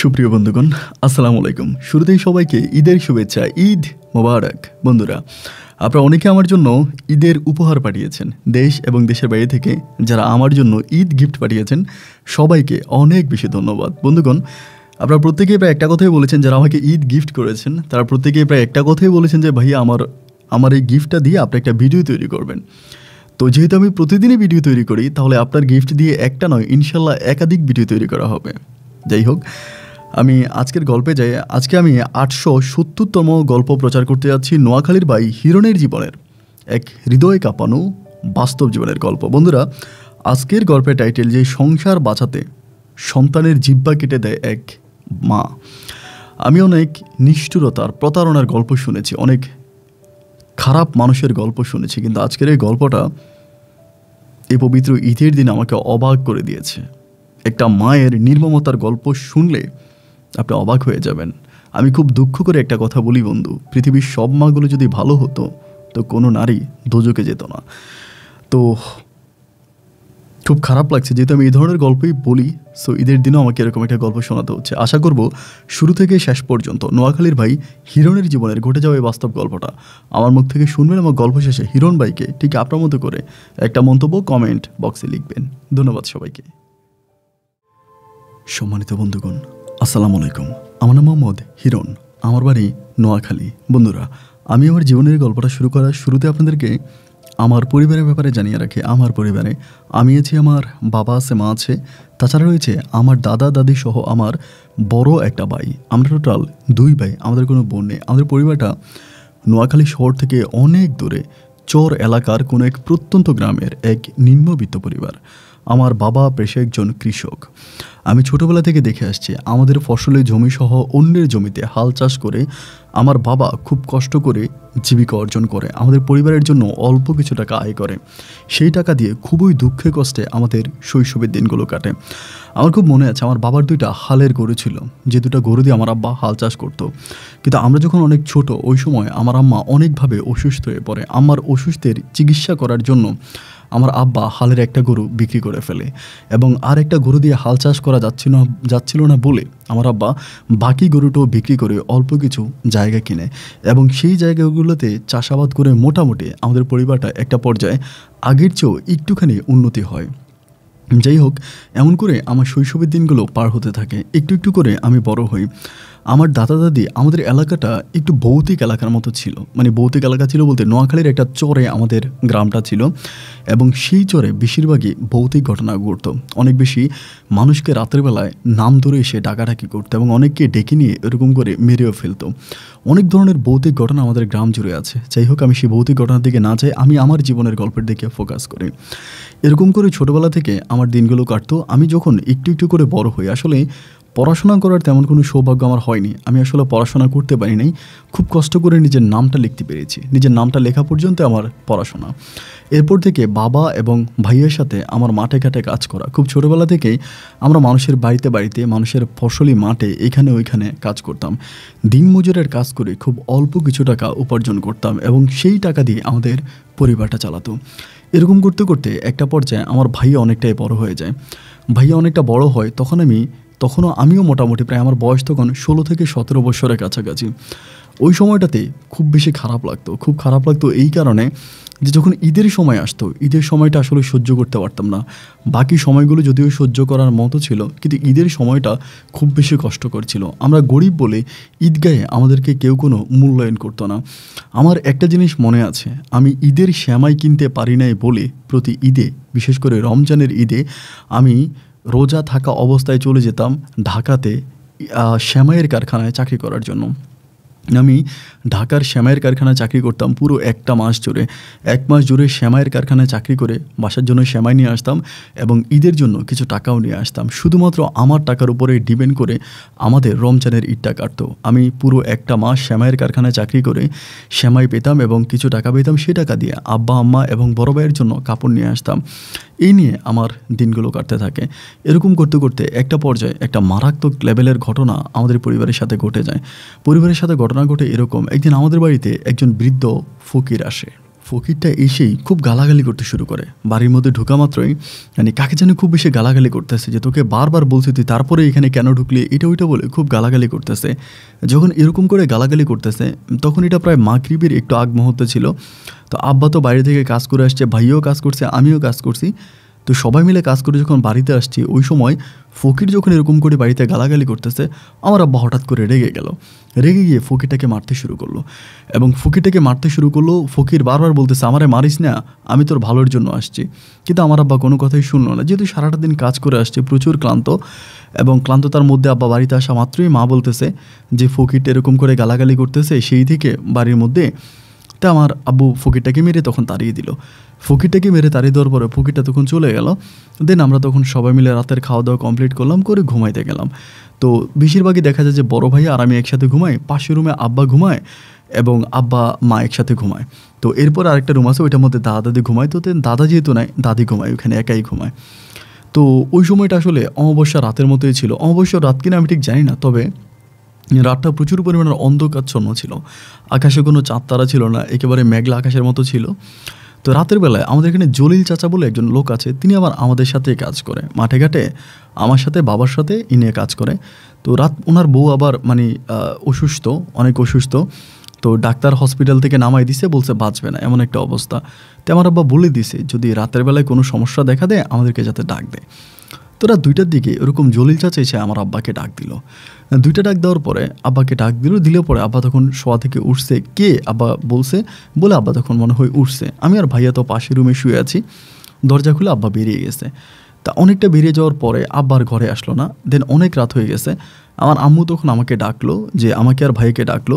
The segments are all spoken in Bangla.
সুপ্রিয় বন্ধুগণ আসসালামু আলাইকুম শুরুতেই সবাইকে ঈদের শুভেচ্ছা ঈদ মোবারক বন্ধুরা আপনারা অনেকে আমার জন্য ঈদের উপহার পাঠিয়েছেন দেশ এবং দেশের বাইরে থেকে যারা আমার জন্য ঈদ গিফট পাঠিয়েছেন সবাইকে অনেক বেশি ধন্যবাদ বন্ধুগণ আপনারা প্রত্যেকেই প্রায় একটা কথাই বলেছেন যারা আমাকে ঈদ গিফট করেছেন তারা প্রত্যেকেই প্রায় একটা কথাই বলেছেন যে ভাই আমার আমার এই গিফটটা দিয়ে আপনি একটা ভিডিও তৈরি করবেন তো যেহেতু আমি প্রতিদিনই ভিডিও তৈরি করি তাহলে আপনার গিফট দিয়ে একটা নয় ইনশাল্লাহ একাধিক ভিডিও তৈরি করা হবে যাই হোক আমি আজকের গল্পে যাই আজকে আমি আটশো সত্তরতম গল্প প্রচার করতে যাচ্ছি নোয়াখালীর বাই হিরণের জীবনের এক হৃদয় কাঁপানো বাস্তব জীবনের গল্প বন্ধুরা আজকের গল্পের টাইটেল যে সংসার বাঁচাতে সন্তানের জিব্বা কেটে দেয় এক মা আমি অনেক নিষ্ঠুরতার প্রতারণার গল্প শুনেছি অনেক খারাপ মানুষের গল্প শুনেছি কিন্তু আজকের এই গল্পটা এই পবিত্র ঈদের দিন আমাকে অবাক করে দিয়েছে একটা মায়ের নির্মমতার গল্প শুনলে আপনি অবাক হয়ে যাবেন আমি খুব দুঃখ করে একটা কথা বলি বন্ধু পৃথিবীর সব মাগুলো যদি ভালো হতো তো কোনো নারী দোজকে যেত না তো খুব খারাপ লাগছে যেহেতু আমি এই ধরনের গল্পই বলি সো ঈদের দিনও আমাকে এরকম একটা গল্প শোনাতে হচ্ছে আশা করব শুরু থেকে শেষ পর্যন্ত নোয়াখালীর ভাই হিরণের জীবনের ঘটে যাওয়া এই বাস্তব গল্পটা আমার মুখ থেকে শুনবেন আমার গল্প শেষে হিরণ ভাইকে ঠিক আপনার মতো করে একটা মন্তব্য কমেন্ট বক্সে লিখবেন ধন্যবাদ সবাইকে সম্মানিত বন্ধুগণ আসসালামু আলাইকুম আমার নাম মোহাম্মদ হিরণ আমার বাড়ি নোয়াখালী বন্ধুরা আমি আমার জীবনের গল্পটা শুরু করার শুরুতে আপনাদেরকে আমার পরিবারের ব্যাপারে জানিয়ে রাখি আমার পরিবারে আমি আছি আমার বাবা আছে মা আছে তাছাড়া রয়েছে আমার দাদা দাদি সহ আমার বড় একটা ভাই আমরা টোটাল দুই ভাই আমাদের কোনো বোন নেই আমাদের পরিবারটা নোয়াখালী শহর থেকে অনেক দূরে চর এলাকার কোনো এক প্রত্যন্ত গ্রামের এক নিম্নবিত্ত পরিবার আমার বাবা পেশা একজন কৃষক আমি ছোটোবেলা থেকে দেখে আসছি আমাদের ফসলের জমিসহ অন্যের জমিতে হাল চাষ করে আমার বাবা খুব কষ্ট করে জীবিকা অর্জন করে আমাদের পরিবারের জন্য অল্প কিছু টাকা আয় করে সেই টাকা দিয়ে খুবই দুঃখে কষ্টে আমাদের শৈশবের দিনগুলো কাটে আমার খুব মনে আছে আমার বাবার দুইটা হালের গরু ছিল যে দুটা গরু দিয়ে আমার আব্বা হাল চাষ করত কিন্তু আমরা যখন অনেক ছোট ওই সময় আমার আম্মা অনেকভাবে অসুস্থ হয়ে পড়ে আমার অসুস্থের চিকিৎসা করার জন্য আমার আব্বা হালের একটা গরু বিক্রি করে ফেলে এবং আর একটা গরু দিয়ে হাল চাষ করা যাচ্ছিল যাচ্ছিল না বলে আমার আব্বা বাকি গরুটাও বিক্রি করে অল্প কিছু জায়গা কিনে এবং সেই জায়গাগুলোতে চাষাবাদ করে মোটামুটি আমাদের পরিবারটা একটা পর্যায়ে আগের চেয়েও একটুখানি উন্নতি হয় যাই হোক এমন করে আমার শৈশবের দিনগুলো পার হতে থাকে একটু একটু করে আমি বড় হই আমার দাদা দাদি আমাদের এলাকাটা একটু ভৌতিক এলাকার মতো ছিল মানে ভৌতিক এলাকা ছিল বলতে নোয়াখালীর একটা চরে আমাদের গ্রামটা ছিল এবং সেই চরে বেশিরভাগই ভৌতিক ঘটনা ঘটত অনেক বেশি মানুষকে রাত্রেবেলায় নাম ধরে এসে ডাকাডাকি করতো এবং অনেককে ডেকে নিয়ে এরকম করে মেরেও ফেলতো অনেক ধরনের ভৌতিক ঘটনা আমাদের গ্রাম জুড়ে আছে যাই হোক আমি সেই ভৌতিক ঘটনার দিকে না যাই আমি আমার জীবনের গল্পের দিকে ফোকাস করি এরকম করে ছোটোবেলা থেকে আমার দিনগুলো কাটতো আমি যখন একটু একটু করে বড় হই আসলে পড়াশোনা করার তেমন কোনো সৌভাগ্য আমার হয়নি আমি আসলে পড়াশোনা করতে পারি নাই খুব কষ্ট করে নিজের নামটা লিখতে পেরেছি নিজের নামটা লেখা পর্যন্ত আমার পড়াশোনা এরপর থেকে বাবা এবং ভাইয়ের সাথে আমার মাঠে ঘাটে কাজ করা খুব ছোটোবেলা থেকেই আমরা মানুষের বাড়িতে বাড়িতে মানুষের ফসলি মাঠে এখানে ওইখানে কাজ করতাম মজুরের কাজ করে খুব অল্প কিছু টাকা উপার্জন করতাম এবং সেই টাকা দিয়ে আমাদের পরিবারটা চালাতো এরকম করতে করতে একটা পর্যায়ে আমার ভাই অনেকটাই বড় হয়ে যায় ভাইয়া অনেকটা বড় হয় তখন আমি তখনও আমিও মোটামুটি প্রায় আমার বয়স তখন ষোলো থেকে সতেরো বছরের কাছাকাছি ওই সময়টাতে খুব বেশি খারাপ লাগতো খুব খারাপ লাগতো এই কারণে যে যখন ঈদের সময় আসতো ঈদের সময়টা আসলে সহ্য করতে পারতাম না বাকি সময়গুলো যদিও সহ্য করার মতো ছিল কিন্তু ঈদের সময়টা খুব বেশি কষ্টকর ছিল আমরা গরিব বলে ঈদগাহে আমাদেরকে কেউ কোনো মূল্যায়ন করতো না আমার একটা জিনিস মনে আছে আমি ঈদের শ্যামাই কিনতে পারি নাই বলে প্রতি ঈদে বিশেষ করে রমজানের ঈদে আমি রোজা থাকা অবস্থায় চলে যেতাম ঢাকাতে শ্যামাইয়ের কারখানায় চাকরি করার জন্য আমি ঢাকার শ্যামাইয়ের কারখানায় চাকরি করতাম পুরো একটা মাস জুড়ে এক মাস জুড়ে শ্যামাইয়ের কারখানায় চাকরি করে বাসার জন্য শ্যামাই নিয়ে আসতাম এবং ঈদের জন্য কিছু টাকাও নিয়ে আসতাম শুধুমাত্র আমার টাকার উপরে ডিপেন্ড করে আমাদের রমজানের ঈদটা কাটত আমি পুরো একটা মাস শ্যামাইয়ের কারখানায় চাকরি করে শ্যামাই পেতাম এবং কিছু টাকা পেতাম সে টাকা দিয়ে আব্বা আম্মা এবং বড় ভাইয়ের জন্য কাপড় নিয়ে আসতাম এই নিয়ে আমার দিনগুলো কাটতে থাকে এরকম করতে করতে একটা পর্যায়ে একটা মারাত্মক লেভেলের ঘটনা আমাদের পরিবারের সাথে ঘটে যায় পরিবারের সাথে ঘটনা ঘটে এরকম একদিন আমাদের বাড়িতে একজন বৃদ্ধ ফকির আসে ফকিরটা এসেই খুব গালাগালি করতে শুরু করে বাড়ির মধ্যে ঢোকা মাত্রই মানে কাকে যেন খুব বেশি গালাগালি করতেছে যে তোকে বারবার বলছি তুই তারপরে এখানে কেন ঢুকলি এটা ওইটা বলে খুব গালাগালি করতেছে যখন এরকম করে গালাগালি করতেছে তখন এটা প্রায় মাগরিবের একটু আগ মুহূর্ত ছিল তো আব্বা তো বাইরে থেকে কাজ করে আসছে ভাইও কাজ করছে আমিও কাজ করছি তো সবাই মিলে কাজ করে যখন বাড়িতে আসছি ওই সময় ফকির যখন এরকম করে বাড়িতে গালাগালি করতেছে আমার আব্বা হঠাৎ করে রেগে গেল রেগে গিয়ে ফকিরটাকে মারতে শুরু করলো এবং ফকিরটাকে মারতে শুরু করলো ফকির বারবার বলতেছে আমারে মারিস না আমি তোর ভালোর জন্য আসছি কিন্তু আমার আব্বা কোনো কথাই শুনলো না যেহেতু সারাটা দিন কাজ করে আসছে প্রচুর ক্লান্ত এবং ক্লান্ততার মধ্যে আব্বা বাড়িতে আসা মাত্রই মা বলতেছে যে ফকিরটা এরকম করে গালাগালি করতেছে সেই থেকে বাড়ির মধ্যে তা আমার আব্বু ফকিরটাকে মেরে তখন তাড়িয়ে দিল ফকিরটাকে মেরে তাড়িয়ে দেওয়ার পরে ফকিরটা তখন চলে গেল দেন আমরা তখন সবাই মিলে রাতের খাওয়া দাওয়া কমপ্লিট করলাম করে ঘুমাইতে গেলাম তো বেশিরভাগই দেখা যায় যে বড় ভাই আর আমি একসাথে ঘুমাই পাশের রুমে আব্বা ঘুমায় এবং আব্বা মা একসাথে ঘুমায় তো এরপর আরেকটা রুম আছে ওইটার মধ্যে দাদা দাদি ঘুমায় তো দাদা যেহেতু নাই দাদি ঘুমায় ওখানে একাই ঘুমায় তো ওই সময়টা আসলে অমাবস্যা রাতের মতোই ছিল অমাবস্যা রাত কিনা আমি ঠিক জানি না তবে রাতটা প্রচুর পরিমাণে অন্ধকারচ্ছন্ন ছিল আকাশে কোনো চাঁদ তারা ছিল না একেবারে মেঘলা আকাশের মতো ছিল তো রাতের বেলায় আমাদের এখানে জলিল চাচা বলে একজন লোক আছে তিনি আবার আমাদের সাথে কাজ করে মাঠে ঘাটে আমার সাথে বাবার সাথে ইনে কাজ করে তো রাত ওনার বউ আবার মানে অসুস্থ অনেক অসুস্থ তো ডাক্তার হসপিটাল থেকে নামাই দিছে বলছে বাঁচবে না এমন একটা অবস্থা তো আমার আব্বা বলে দিছে যদি রাতের বেলায় কোনো সমস্যা দেখা দেয় আমাদেরকে যাতে ডাক দেয় তো রাত দুইটার দিকে ওরকম জলিল চাচা এসে আমার আব্বাকে ডাক দিল দুইটা ডাক দেওয়ার পরে আব্বাকে ডাক দিল দিলে পরে আব্বা তখন শোয়া থেকে উঠছে কে আব্বা বলছে বলে আব্বা তখন মনে হয় উঠছে আমি আর ভাইয়া তো পাশের রুমে শুয়ে আছি দরজা খুলে আব্বা বেরিয়ে গেছে তা অনেকটা বেরিয়ে যাওয়ার পরে আব্বার ঘরে আসলো না দেন অনেক রাত হয়ে গেছে আমার আম্মু তখন আমাকে ডাকলো যে আমাকে আর ভাইকে ডাকলো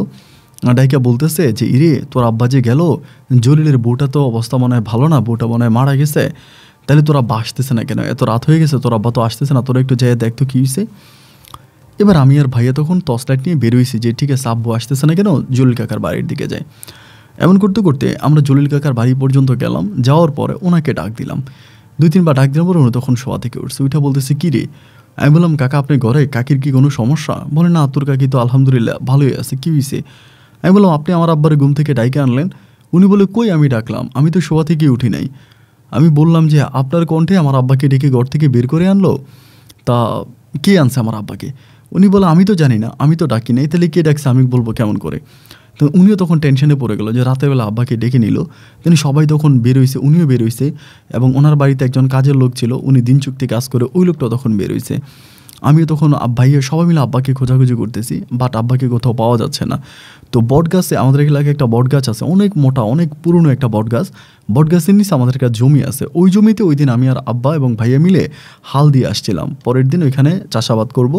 ডাইকা বলতেছে যে ইরে তোর আব্বা যে গেল জলিলের বউটা তো অবস্থা মনে হয় ভালো না বউটা মনে হয় মারা গেছে তাহলে তোরা বাসতেছে না কেন এত রাত হয়ে গেছে তোর আব্বা তো আসতেছে না তোরা একটু যাই দেখতো কী হয়েছে এবার আমি আর ভাইয়া তখন লাইট নিয়ে বেরোইছি যে ঠিক আছে আব্বু আসতেছে না কেন জলিল কাকার বাড়ির দিকে যাই এমন করতে করতে আমরা জলিল কাকার বাড়ি পর্যন্ত গেলাম যাওয়ার পরে ওনাকে ডাক দিলাম দুই তিনবার ডাক দিলাম পরে উনি তখন শোয়া থেকে উঠছে উঠে বলতেছে কী রে আমি বললাম কাকা আপনি ঘরে কাকির কি কোনো সমস্যা বলে না তোর কাকি তো আলহামদুলিল্লাহ ভালোই আছে কী হয়েছে আমি বললাম আপনি আমার আব্বার ঘুম থেকে ডাইকে আনলেন উনি বলে কই আমি ডাকলাম আমি তো শোয়া থেকে উঠি নাই আমি বললাম যে আপনার কণ্ঠে আমার আব্বাকে ডেকে ঘর থেকে বের করে আনলো তা কে আনছে আমার আব্বাকে উনি বলে আমি তো জানি না আমি তো ডাকি নাই তাহলে কে ডাকছে আমি বলবো কেমন করে তো উনিও তখন টেনশনে পড়ে গেল যে রাতের বেলা আব্বাকে ডেকে নিল তিনি সবাই তখন বেরোইছে উনিও বেরোইছে এবং ওনার বাড়িতে একজন কাজের লোক ছিল উনি দিন চুক্তি কাজ করে ওই লোকটাও তখন বেরোইছে আমি তখন আব্বাইয়ে সবাই মিলে আব্বাকে খোঁজাখুঁজি করতেছি বাট আব্বাকে কোথাও পাওয়া যাচ্ছে না তো বটগাছে আমাদের এলাকায় একটা বটগাছ আছে অনেক মোটা অনেক পুরনো একটা বটগাছ বটগাছের নিচে আমাদের একটা জমি আছে ওই জমিতে ওই দিন আমি আর আব্বা এবং ভাইয়া মিলে হাল দিয়ে আসছিলাম পরের দিন ওইখানে চাষাবাদ করব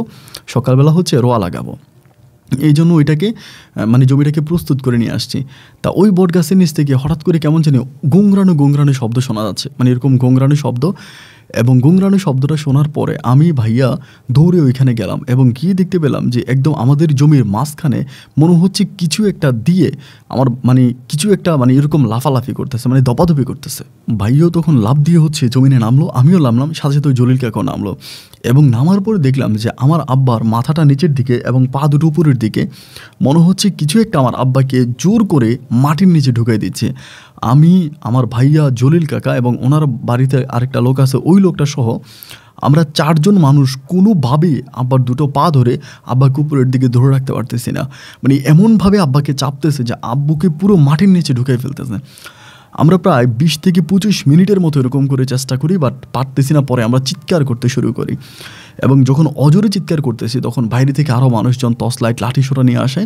সকালবেলা হচ্ছে রোয়া লাগাবো এই জন্য ওইটাকে মানে জমিটাকে প্রস্তুত করে নিয়ে আসছি তা ওই বট গাছের নিচ থেকে হঠাৎ করে কেমন জানি গোংরানো গোংরানো শব্দ শোনা যাচ্ছে মানে এরকম গোংরানো শব্দ এবং গুংরানি শব্দটা শোনার পরে আমি ভাইয়া দৌড়ে ওইখানে গেলাম এবং গিয়ে দেখতে পেলাম যে একদম আমাদের জমির মাঝখানে মনে হচ্ছে কিছু একটা দিয়ে আমার মানে কিছু একটা মানে এরকম লাফালাফি করতেছে মানে দপাধপি করতেছে ভাইও তখন লাভ দিয়ে হচ্ছে জমিনে নামলো আমিও নামলাম সাথে সাথে জলিল কাকাও নামলো এবং নামার পরে দেখলাম যে আমার আব্বার মাথাটা নিচের দিকে এবং পা দুটো উপরের দিকে মনে হচ্ছে কিছু একটা আমার আব্বাকে জোর করে মাটির নিচে ঢুকাই দিচ্ছে আমি আমার ভাইয়া জলিল কাকা এবং ওনার বাড়িতে আরেকটা লোক আছে ওই লোকটা সহ আমরা চারজন মানুষ কোনোভাবেই আব্বার দুটো পা ধরে আব্বাকে উপরের দিকে ধরে রাখতে পারতেছি না মানে এমনভাবে আব্বাকে চাপতেছে যে আব্বুকে পুরো মাটির নিচে ঢুকাই ফেলতেছে আমরা প্রায় বিশ থেকে পঁচিশ মিনিটের মতো এরকম করে চেষ্টা করি বাট পারতেছি না পরে আমরা চিৎকার করতে শুরু করি এবং যখন অজরে চিৎকার করতেছি তখন বাইরে থেকে আরও মানুষজন লাইট লাঠি সোটা নিয়ে আসে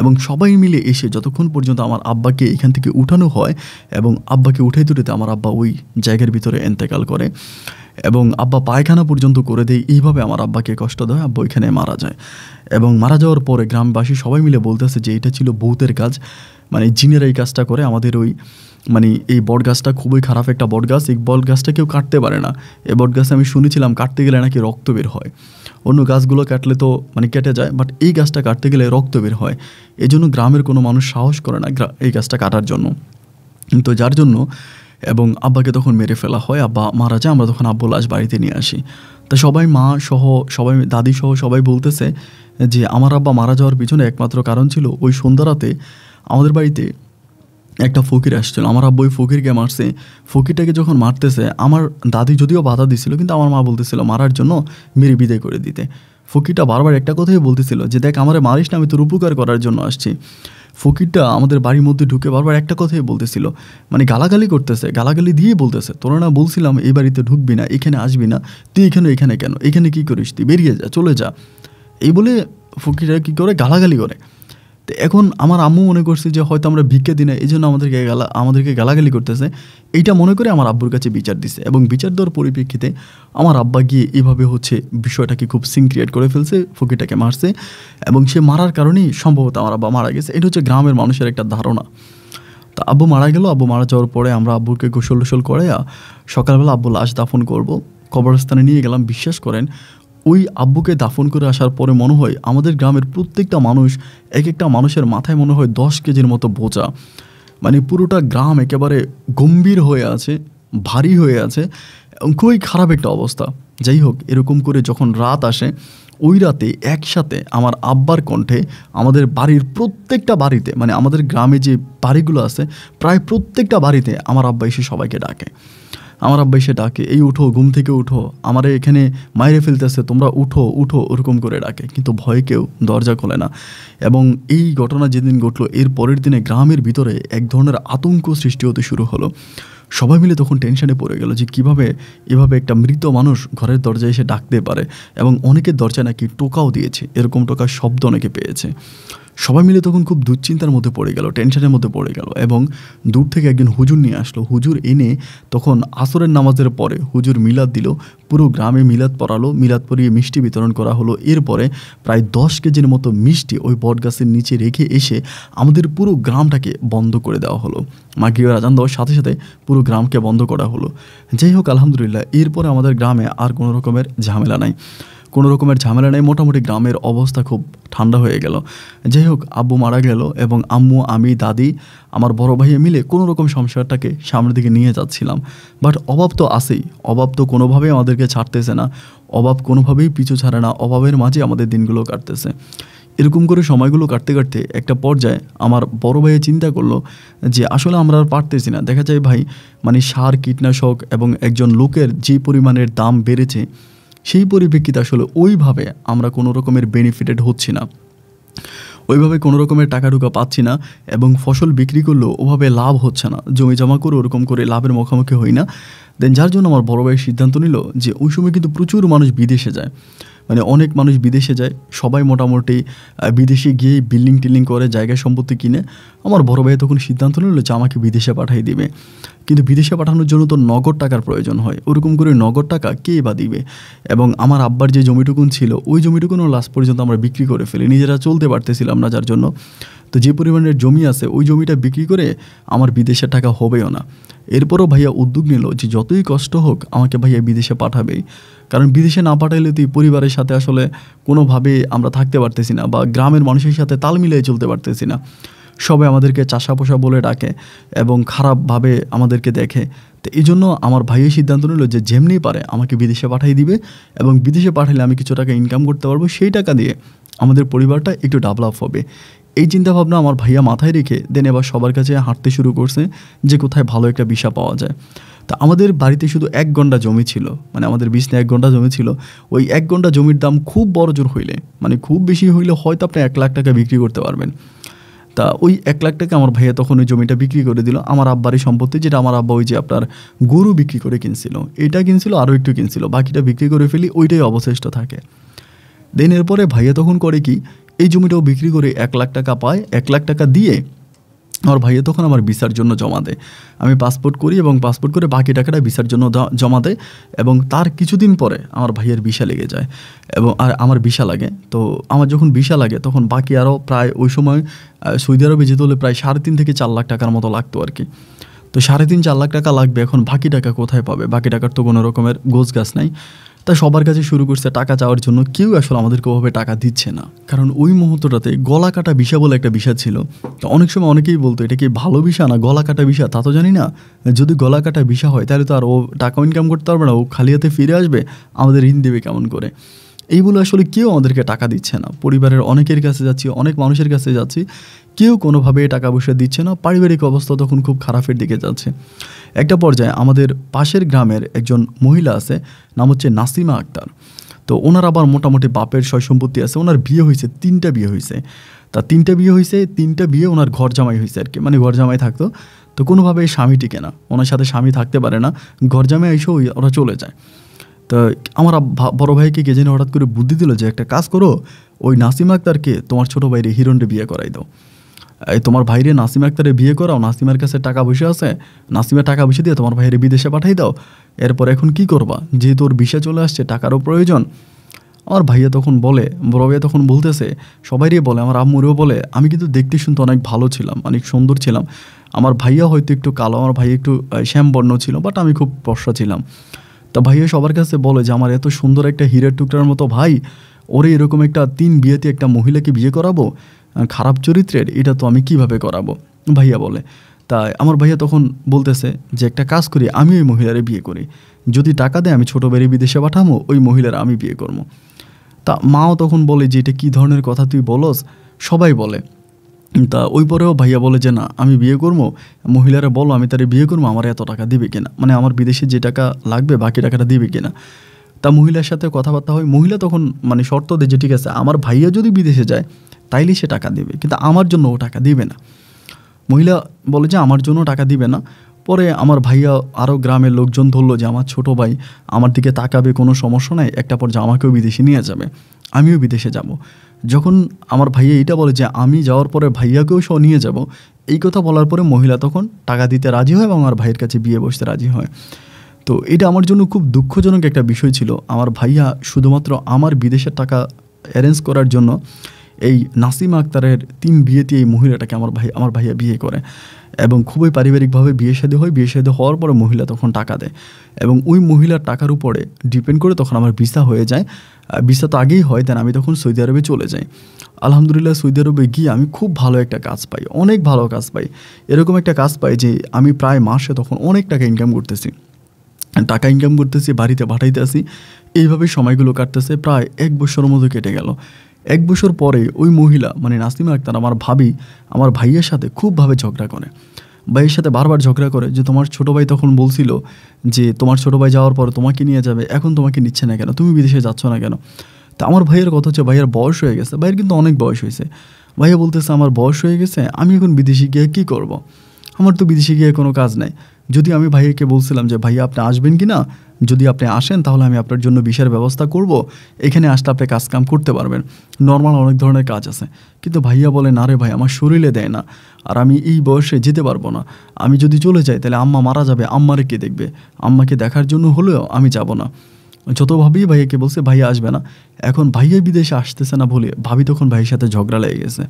এবং সবাই মিলে এসে যতক্ষণ পর্যন্ত আমার আব্বাকে এখান থেকে উঠানো হয় এবং আব্বাকে উঠে তুলেতে আমার আব্বা ওই জায়গার ভিতরে এন্তেকাল করে এবং আব্বা পায়খানা পর্যন্ত করে দেয় এইভাবে আমার আব্বাকে কষ্ট দেয় আব্বা ওইখানে মারা যায় এবং মারা যাওয়ার পরে গ্রামবাসী সবাই মিলে বলতেছে যে এটা ছিল বৌতের কাজ মানে জিনের এই কাজটা করে আমাদের ওই মানে এই বট গাছটা খুবই খারাপ একটা বট গাছ এই বট গাছটা কেউ কাটতে পারে না এই বট গাছে আমি শুনেছিলাম কাটতে গেলে নাকি রক্ত বের হয় অন্য গাছগুলো কাটলে তো মানে কেটে যায় বাট এই গাছটা কাটতে গেলে রক্ত বের হয় এই জন্য গ্রামের কোনো মানুষ সাহস করে না এই গাছটা কাটার জন্য তো যার জন্য এবং আব্বাকে তখন মেরে ফেলা হয় আব্বা মারা যায় আমরা তখন আব্বু লাশ বাড়িতে নিয়ে আসি তা সবাই মা সহ সবাই দাদি সহ সবাই বলতেছে যে আমার আব্বা মারা যাওয়ার পিছনে একমাত্র কারণ ছিল ওই সন্ধ্যা রাতে আমাদের বাড়িতে একটা ফকির আসছিল আমার আব্বই ফকিরকে মারছে ফকিরটাকে যখন মারতেছে আমার দাদি যদিও বাধা দিছিল কিন্তু আমার মা বলতেছিল মারার জন্য মেরে বিদায় করে দিতে ফকিরটা বারবার একটা কথাই বলতেছিল যে দেখ আমার মারিস না আমি তোর উপকার করার জন্য আসছি ফকিরটা আমাদের বাড়ির মধ্যে ঢুকে বারবার একটা কথাই বলতেছিল মানে গালাগালি করতেছে গালাগালি দিয়ে বলতেছে তোরা না বলছিলাম এই বাড়িতে ঢুকবি না এখানে আসবি না তুই এখানে এখানে কেন এখানে কি করিস তুই বেরিয়ে যা চলে যা এই বলে ফকিরটা কী করে গালাগালি করে তো এখন আমার আম্মু মনে করছে যে হয়তো আমরা ভিক্ষা দিনে এই জন্য আমাদেরকে গালা আমাদেরকে গালাগালি করতেছে এইটা মনে করে আমার আব্বুর কাছে বিচার দিছে এবং বিচার দেওয়ার পরিপ্রেক্ষিতে আমার আব্বা গিয়ে এভাবে হচ্ছে বিষয়টাকে খুব সিন ক্রিয়েট করে ফেলছে ফকিরটাকে মারছে এবং সে মারার কারণেই সম্ভবত আমার আব্বা মারা গেছে এটা হচ্ছে গ্রামের মানুষের একটা ধারণা তা আব্বু মারা গেল আব্বু মারা যাওয়ার পরে আমরা আব্বুকে গোসল টোসল করে সকালবেলা আব্বু লাশ দাফন করব কবরস্থানে নিয়ে গেলাম বিশ্বাস করেন ওই আব্বুকে দাফন করে আসার পরে মনে হয় আমাদের গ্রামের প্রত্যেকটা মানুষ এক একটা মানুষের মাথায় মনে হয় দশ কেজির মতো বোঝা মানে পুরোটা গ্রাম একেবারে গম্ভীর হয়ে আছে ভারী হয়ে আছে খুবই খারাপ একটা অবস্থা যাই হোক এরকম করে যখন রাত আসে ওই রাতে একসাথে আমার আব্বার কণ্ঠে আমাদের বাড়ির প্রত্যেকটা বাড়িতে মানে আমাদের গ্রামে যে বাড়িগুলো আছে প্রায় প্রত্যেকটা বাড়িতে আমার আব্বা এসে সবাইকে ডাকে আমার আব্বা সে ডাকে এই উঠো ঘুম থেকে উঠো আমার এখানে মাইরে ফেলতেছে তোমরা উঠো উঠো ওরকম করে ডাকে কিন্তু ভয় কেউ দরজা খোলে না এবং এই ঘটনা যেদিন ঘটলো এর পরের দিনে গ্রামের ভিতরে এক ধরনের আতঙ্ক সৃষ্টি হতে শুরু হলো সবাই মিলে তখন টেনশনে পড়ে গেল যে কিভাবে এভাবে একটা মৃত মানুষ ঘরের দরজায় এসে ডাকতে পারে এবং অনেকের দরজায় নাকি টোকাও দিয়েছে এরকম টোকার শব্দ অনেকে পেয়েছে সবাই মিলে তখন খুব দুশ্চিন্তার মধ্যে পড়ে গেল টেনশনের মধ্যে পড়ে গেল এবং দূর থেকে একজন হুজুর নিয়ে আসলো হুজুর এনে তখন আসরের নামাজের পরে হুজুর মিলাদ দিল পুরো গ্রামে মিলাদ পড়ালো মিলাদ পরিয়ে মিষ্টি বিতরণ করা হলো এরপরে প্রায় দশ কেজির মতো মিষ্টি ওই বটগাছের নিচে রেখে এসে আমাদের পুরো গ্রামটাকে বন্ধ করে দেওয়া হলো মাগরিবের রাজান দেওয়ার সাথে সাথে পুরো গ্রামকে বন্ধ করা হলো যাই হোক আলহামদুলিল্লাহ এরপরে আমাদের গ্রামে আর কোনো রকমের ঝামেলা নাই কোনো রকমের ঝামেলা নেই মোটামুটি গ্রামের অবস্থা খুব ঠান্ডা হয়ে গেল যাই হোক আব্বু মারা গেল এবং আম্মু আমি দাদি আমার বড় ভাইয়ে মিলে কোনো রকম সংসারটাকে সামনের দিকে নিয়ে যাচ্ছিলাম বাট অভাব তো আসেই অভাব তো কোনোভাবেই আমাদেরকে ছাড়তেছে না অভাব কোনোভাবেই পিছু ছাড়ে না অভাবের মাঝে আমাদের দিনগুলো কাটতেছে এরকম করে সময়গুলো কাটতে কাটতে একটা পর্যায়ে আমার বড় ভাইয়ে চিন্তা করলো যে আসলে আমরা আর পারতেছি না দেখা যায় ভাই মানে সার কীটনাশক এবং একজন লোকের যে পরিমাণের দাম বেড়েছে সেই পরিপ্রেক্ষিতে আসলে ওইভাবে আমরা কোনো রকমের বেনিফিটেড হচ্ছি না ওইভাবে কোনো রকমের টাকা ঢুকা পাচ্ছি না এবং ফসল বিক্রি করলেও ওভাবে লাভ হচ্ছে না জমি জমা করে ওরকম করে লাভের মুখোমুখি হই না দেন যার জন্য আমার বড় ভাইয়ের সিদ্ধান্ত নিল যে ওই সময় কিন্তু প্রচুর মানুষ বিদেশে যায় মানে অনেক মানুষ বিদেশে যায় সবাই মোটামুটি বিদেশে গিয়ে বিল্ডিং টিল্ডিং করে জায়গা সম্পত্তি কিনে আমার বড় ভাই তখন সিদ্ধান্ত নিল যে আমাকে বিদেশে পাঠাই দিবে কিন্তু বিদেশে পাঠানোর জন্য তো নগদ টাকার প্রয়োজন হয় ওরকম করে নগদ টাকা কে বা দিবে এবং আমার আব্বার যে জমিটুকুন ছিল ওই জমিটুকুনও লাস্ট পর্যন্ত আমরা বিক্রি করে ফেলি নিজেরা চলতে পারতেছিলাম না যার জন্য তো যে পরিমাণের জমি আছে ওই জমিটা বিক্রি করে আমার বিদেশের টাকা হবেও না এরপরও ভাইয়া উদ্যোগ নিল যে যতই কষ্ট হোক আমাকে ভাইয়া বিদেশে পাঠাবেই কারণ বিদেশে না পাঠাইলে তুই পরিবারের সাথে আসলে কোনোভাবে আমরা থাকতে পারতেছি না বা গ্রামের মানুষের সাথে তাল মিলিয়ে চলতে পারতেছি না সবাই আমাদেরকে চাষা পোষা বলে ডাকে এবং খারাপভাবে আমাদেরকে দেখে তো এই জন্য আমার ভাইয়ের সিদ্ধান্ত নিল যে যেমনি পারে আমাকে বিদেশে পাঠিয়ে দিবে এবং বিদেশে পাঠালে আমি কিছু টাকা ইনকাম করতে পারবো সেই টাকা দিয়ে আমাদের পরিবারটা একটু ডেভেলপ হবে এই চিন্তাভাবনা আমার ভাইয়া মাথায় রেখে দেন এবার সবার কাছে হাঁটতে শুরু করছে যে কোথায় ভালো একটা বিষা পাওয়া যায় তা আমাদের বাড়িতে শুধু এক ঘন্টা জমি ছিল মানে আমাদের বিছনে এক ঘন্টা জমি ছিল ওই এক ঘন্টা জমির দাম খুব বড় জোর হইলে মানে খুব বেশি হইলে হয়তো আপনি এক লাখ টাকা বিক্রি করতে পারবেন তা ওই এক লাখ টাকা আমার ভাইয়া তখন ওই জমিটা বিক্রি করে দিল আমার আব্বারই সম্পত্তি যেটা আমার আব্বা ওই যে আপনার গরু বিক্রি করে কিনছিল এটা কিনছিল আরও একটু কিনছিল বাকিটা বিক্রি করে ফেলি ওইটাই অবশিষ্ট থাকে দেন এরপরে ভাইয়া তখন করে কি এই জমিটাও বিক্রি করে এক লাখ টাকা পায় এক লাখ টাকা দিয়ে আমার ভাইয়ে তখন আমার ভিসার জন্য জমা দেয় আমি পাসপোর্ট করি এবং পাসপোর্ট করে বাকি টাকাটা ভিসার জন্য জমা দেয় এবং তার কিছুদিন পরে আমার ভাইয়ের ভিসা লেগে যায় এবং আর আমার ভিসা লাগে তো আমার যখন ভিসা লাগে তখন বাকি আরও প্রায় ওই সময় সৌদি আরবে যেতে হলে প্রায় সাড়ে তিন থেকে চার লাখ টাকার মতো লাগতো আর কি তো সাড়ে তিন চার লাখ টাকা লাগবে এখন বাকি টাকা কোথায় পাবে বাকি টাকার তো কোনো রকমের গোছ গাছ নাই তাই সবার কাছে শুরু করছে টাকা চাওয়ার জন্য কেউ আসলে আমাদেরকে ওভাবে টাকা দিচ্ছে না কারণ ওই মুহূর্তটাতে গলা কাটা বিষা বলে একটা বিষা ছিল তো অনেক সময় অনেকেই বলতো এটা কি ভালো বিষা না গলা কাটা বিষা তা তো জানি না যদি গলা কাটা বিষা হয় তাহলে তো আর ও টাকা ইনকাম করতে পারবে না ও খালি হাতে ফিরে আসবে আমাদের ঋণ দেবে কেমন করে এইগুলো আসলে কেউ আমাদেরকে টাকা দিচ্ছে না পরিবারের অনেকের কাছে যাচ্ছি অনেক মানুষের কাছে যাচ্ছি কেউ কোনোভাবে টাকা পয়সা দিচ্ছে না পারিবারিক অবস্থা তখন খুব খারাপের দিকে যাচ্ছে একটা পর্যায়ে আমাদের পাশের গ্রামের একজন মহিলা আছে নাম হচ্ছে নাসিমা আক্তার তো ওনার আবার মোটামুটি বাপের সয় সম্পত্তি আছে ওনার বিয়ে হয়েছে তিনটা বিয়ে হয়েছে তা তিনটা বিয়ে হয়েছে তিনটা বিয়ে ওনার ঘর জামাই হয়েছে আর কি মানে ঘর জামাই থাকতো তো কোনোভাবে স্বামীটিকে না ওনার সাথে স্বামী থাকতে পারে না ঘর জামাই এসেও ওরা চলে যায় তো আমার বড় ভাইকে কে যেন হঠাৎ করে বুদ্ধি দিল যে একটা কাজ করো ওই নাসিমা আক্তারকে তোমার ছোটো ভাইয়ের হিরণরে বিয়ে করাই দাও তোমার ভাইরে নাসিমা আক্তারে বিয়ে করাও নাসিমার কাছে টাকা পয়সা আছে নাসিমা টাকা পয়সা দিয়ে তোমার ভাইরে বিদেশে পাঠাই দাও এরপর এখন কি করবা যেহেতু ওর বিষে চলে আসছে টাকারও প্রয়োজন আমার ভাইয়া তখন বলে বড় ভাইয়া তখন বলতেছে সবাইরই বলে আমার আম্মুরেও বলে আমি কিন্তু দেখতে শুনতে অনেক ভালো ছিলাম অনেক সুন্দর ছিলাম আমার ভাইয়া হয়তো একটু কালো আমার ভাইয়া একটু শ্যামবর্ণ ছিল বাট আমি খুব পশা ছিলাম তা ভাইয়া সবার কাছে বলে যে আমার এত সুন্দর একটা হিরের টুকরার মতো ভাই ওরে এরকম একটা তিন বিয়েতে একটা মহিলাকে বিয়ে করাবো খারাপ চরিত্রের এটা তো আমি কিভাবে করাবো ভাইয়া বলে তাই আমার ভাইয়া তখন বলতেছে যে একটা কাজ করি আমি ওই মহিলারে বিয়ে করি যদি টাকা দেয় আমি ছোটো বেরি বিদেশে পাঠামো ওই মহিলারা আমি বিয়ে করব তা মাও তখন বলে যে এটা কী ধরনের কথা তুই বলস সবাই বলে তা ওই পরেও ভাইয়া বলে যে না আমি বিয়ে করবো মহিলারা বলো আমি তারে বিয়ে করবো আমার এত টাকা দিবে কিনা মানে আমার বিদেশে যে টাকা লাগবে বাকি টাকাটা দিবে কিনা তা মহিলার সাথে কথাবার্তা হয় মহিলা তখন মানে শর্ত দেয় যে ঠিক আছে আমার ভাইয়া যদি বিদেশে যায় তাইলে সে টাকা দেবে কিন্তু আমার জন্য ও টাকা দেবে না মহিলা বলে যে আমার জন্য টাকা দিবে না পরে আমার ভাইয়া আরও গ্রামের লোকজন ধরলো যে আমার ছোট ভাই আমার দিকে তাকাবে কোনো সমস্যা নাই একটা পর আমাকেও বিদেশে নিয়ে যাবে আমিও বিদেশে যাব। যখন আমার ভাইয়া এটা বলে যে আমি যাওয়ার পরে ভাইয়াকেও সহ নিয়ে যাব এই কথা বলার পরে মহিলা তখন টাকা দিতে রাজি হয় এবং আমার ভাইয়ের কাছে বিয়ে বসতে রাজি হয় তো এটা আমার জন্য খুব দুঃখজনক একটা বিষয় ছিল আমার ভাইয়া শুধুমাত্র আমার বিদেশের টাকা অ্যারেঞ্জ করার জন্য এই নাসিমা আক্তারের তিন বিয়েতে এই মহিলাটাকে আমার ভাই আমার ভাইয়া বিয়ে করে এবং খুবই পারিবারিকভাবে বিয়ে সাদী হয় বিয়ে সাদী হওয়ার পরে মহিলা তখন টাকা দেয় এবং ওই মহিলার টাকার উপরে ডিপেন্ড করে তখন আমার ভিসা হয়ে যায় ভিসা তো আগেই হয় দেন আমি তখন সৌদি আরবে চলে যাই আলহামদুলিল্লাহ সৌদি আরবে গিয়ে আমি খুব ভালো একটা কাজ পাই অনেক ভালো কাজ পাই এরকম একটা কাজ পাই যে আমি প্রায় মাসে তখন অনেক টাকা ইনকাম করতেছি টাকা ইনকাম করতেছি বাড়িতে পাঠাইতে আসি এইভাবে সময়গুলো কাটতেছে প্রায় এক বছরের মতো কেটে গেল এক বছর পরে ওই মহিলা মানে নাসিমা আক্তার আমার ভাবি আমার ভাইয়ের সাথে খুবভাবে ঝগড়া করে ভাইয়ের সাথে বারবার ঝগড়া করে যে তোমার ছোটো ভাই তখন বলছিল যে তোমার ছোটো ভাই যাওয়ার পর তোমাকে নিয়ে যাবে এখন তোমাকে নিচ্ছে না কেন তুমি বিদেশে যাচ্ছ না কেন তা আমার ভাইয়ের কথা হচ্ছে ভাইয়ের বয়স হয়ে গেছে ভাইয়ের কিন্তু অনেক বয়স হয়েছে ভাইয়া বলতেছে আমার বয়স হয়ে গেছে আমি এখন বিদেশে গিয়ে কী করব। আমার তো বিদেশে গিয়ে কোনো কাজ নাই যদি আমি ভাইয়াকে বলছিলাম যে ভাইয়া আপনি আসবেন কি না যদি আপনি আসেন তাহলে আমি আপনার জন্য বিষয়ের ব্যবস্থা করব এখানে আসলে আপনি কাজকাম করতে পারবেন নর্মাল অনেক ধরনের কাজ আছে কিন্তু ভাইয়া বলে না রে ভাই আমার শরীরে দেয় না আর আমি এই বয়সে যেতে পারবো না আমি যদি চলে যাই তাহলে আম্মা মারা যাবে আম্মারে কে দেখবে আম্মাকে দেখার জন্য হলেও আমি যাব না যতভাবেই ভাইয়াকে বলছে ভাইয়া আসবে না এখন ভাইয়া বিদেশে আসতেছে না বলে ভাবি তখন ভাইয়ের সাথে ঝগড়া লেগে গেছে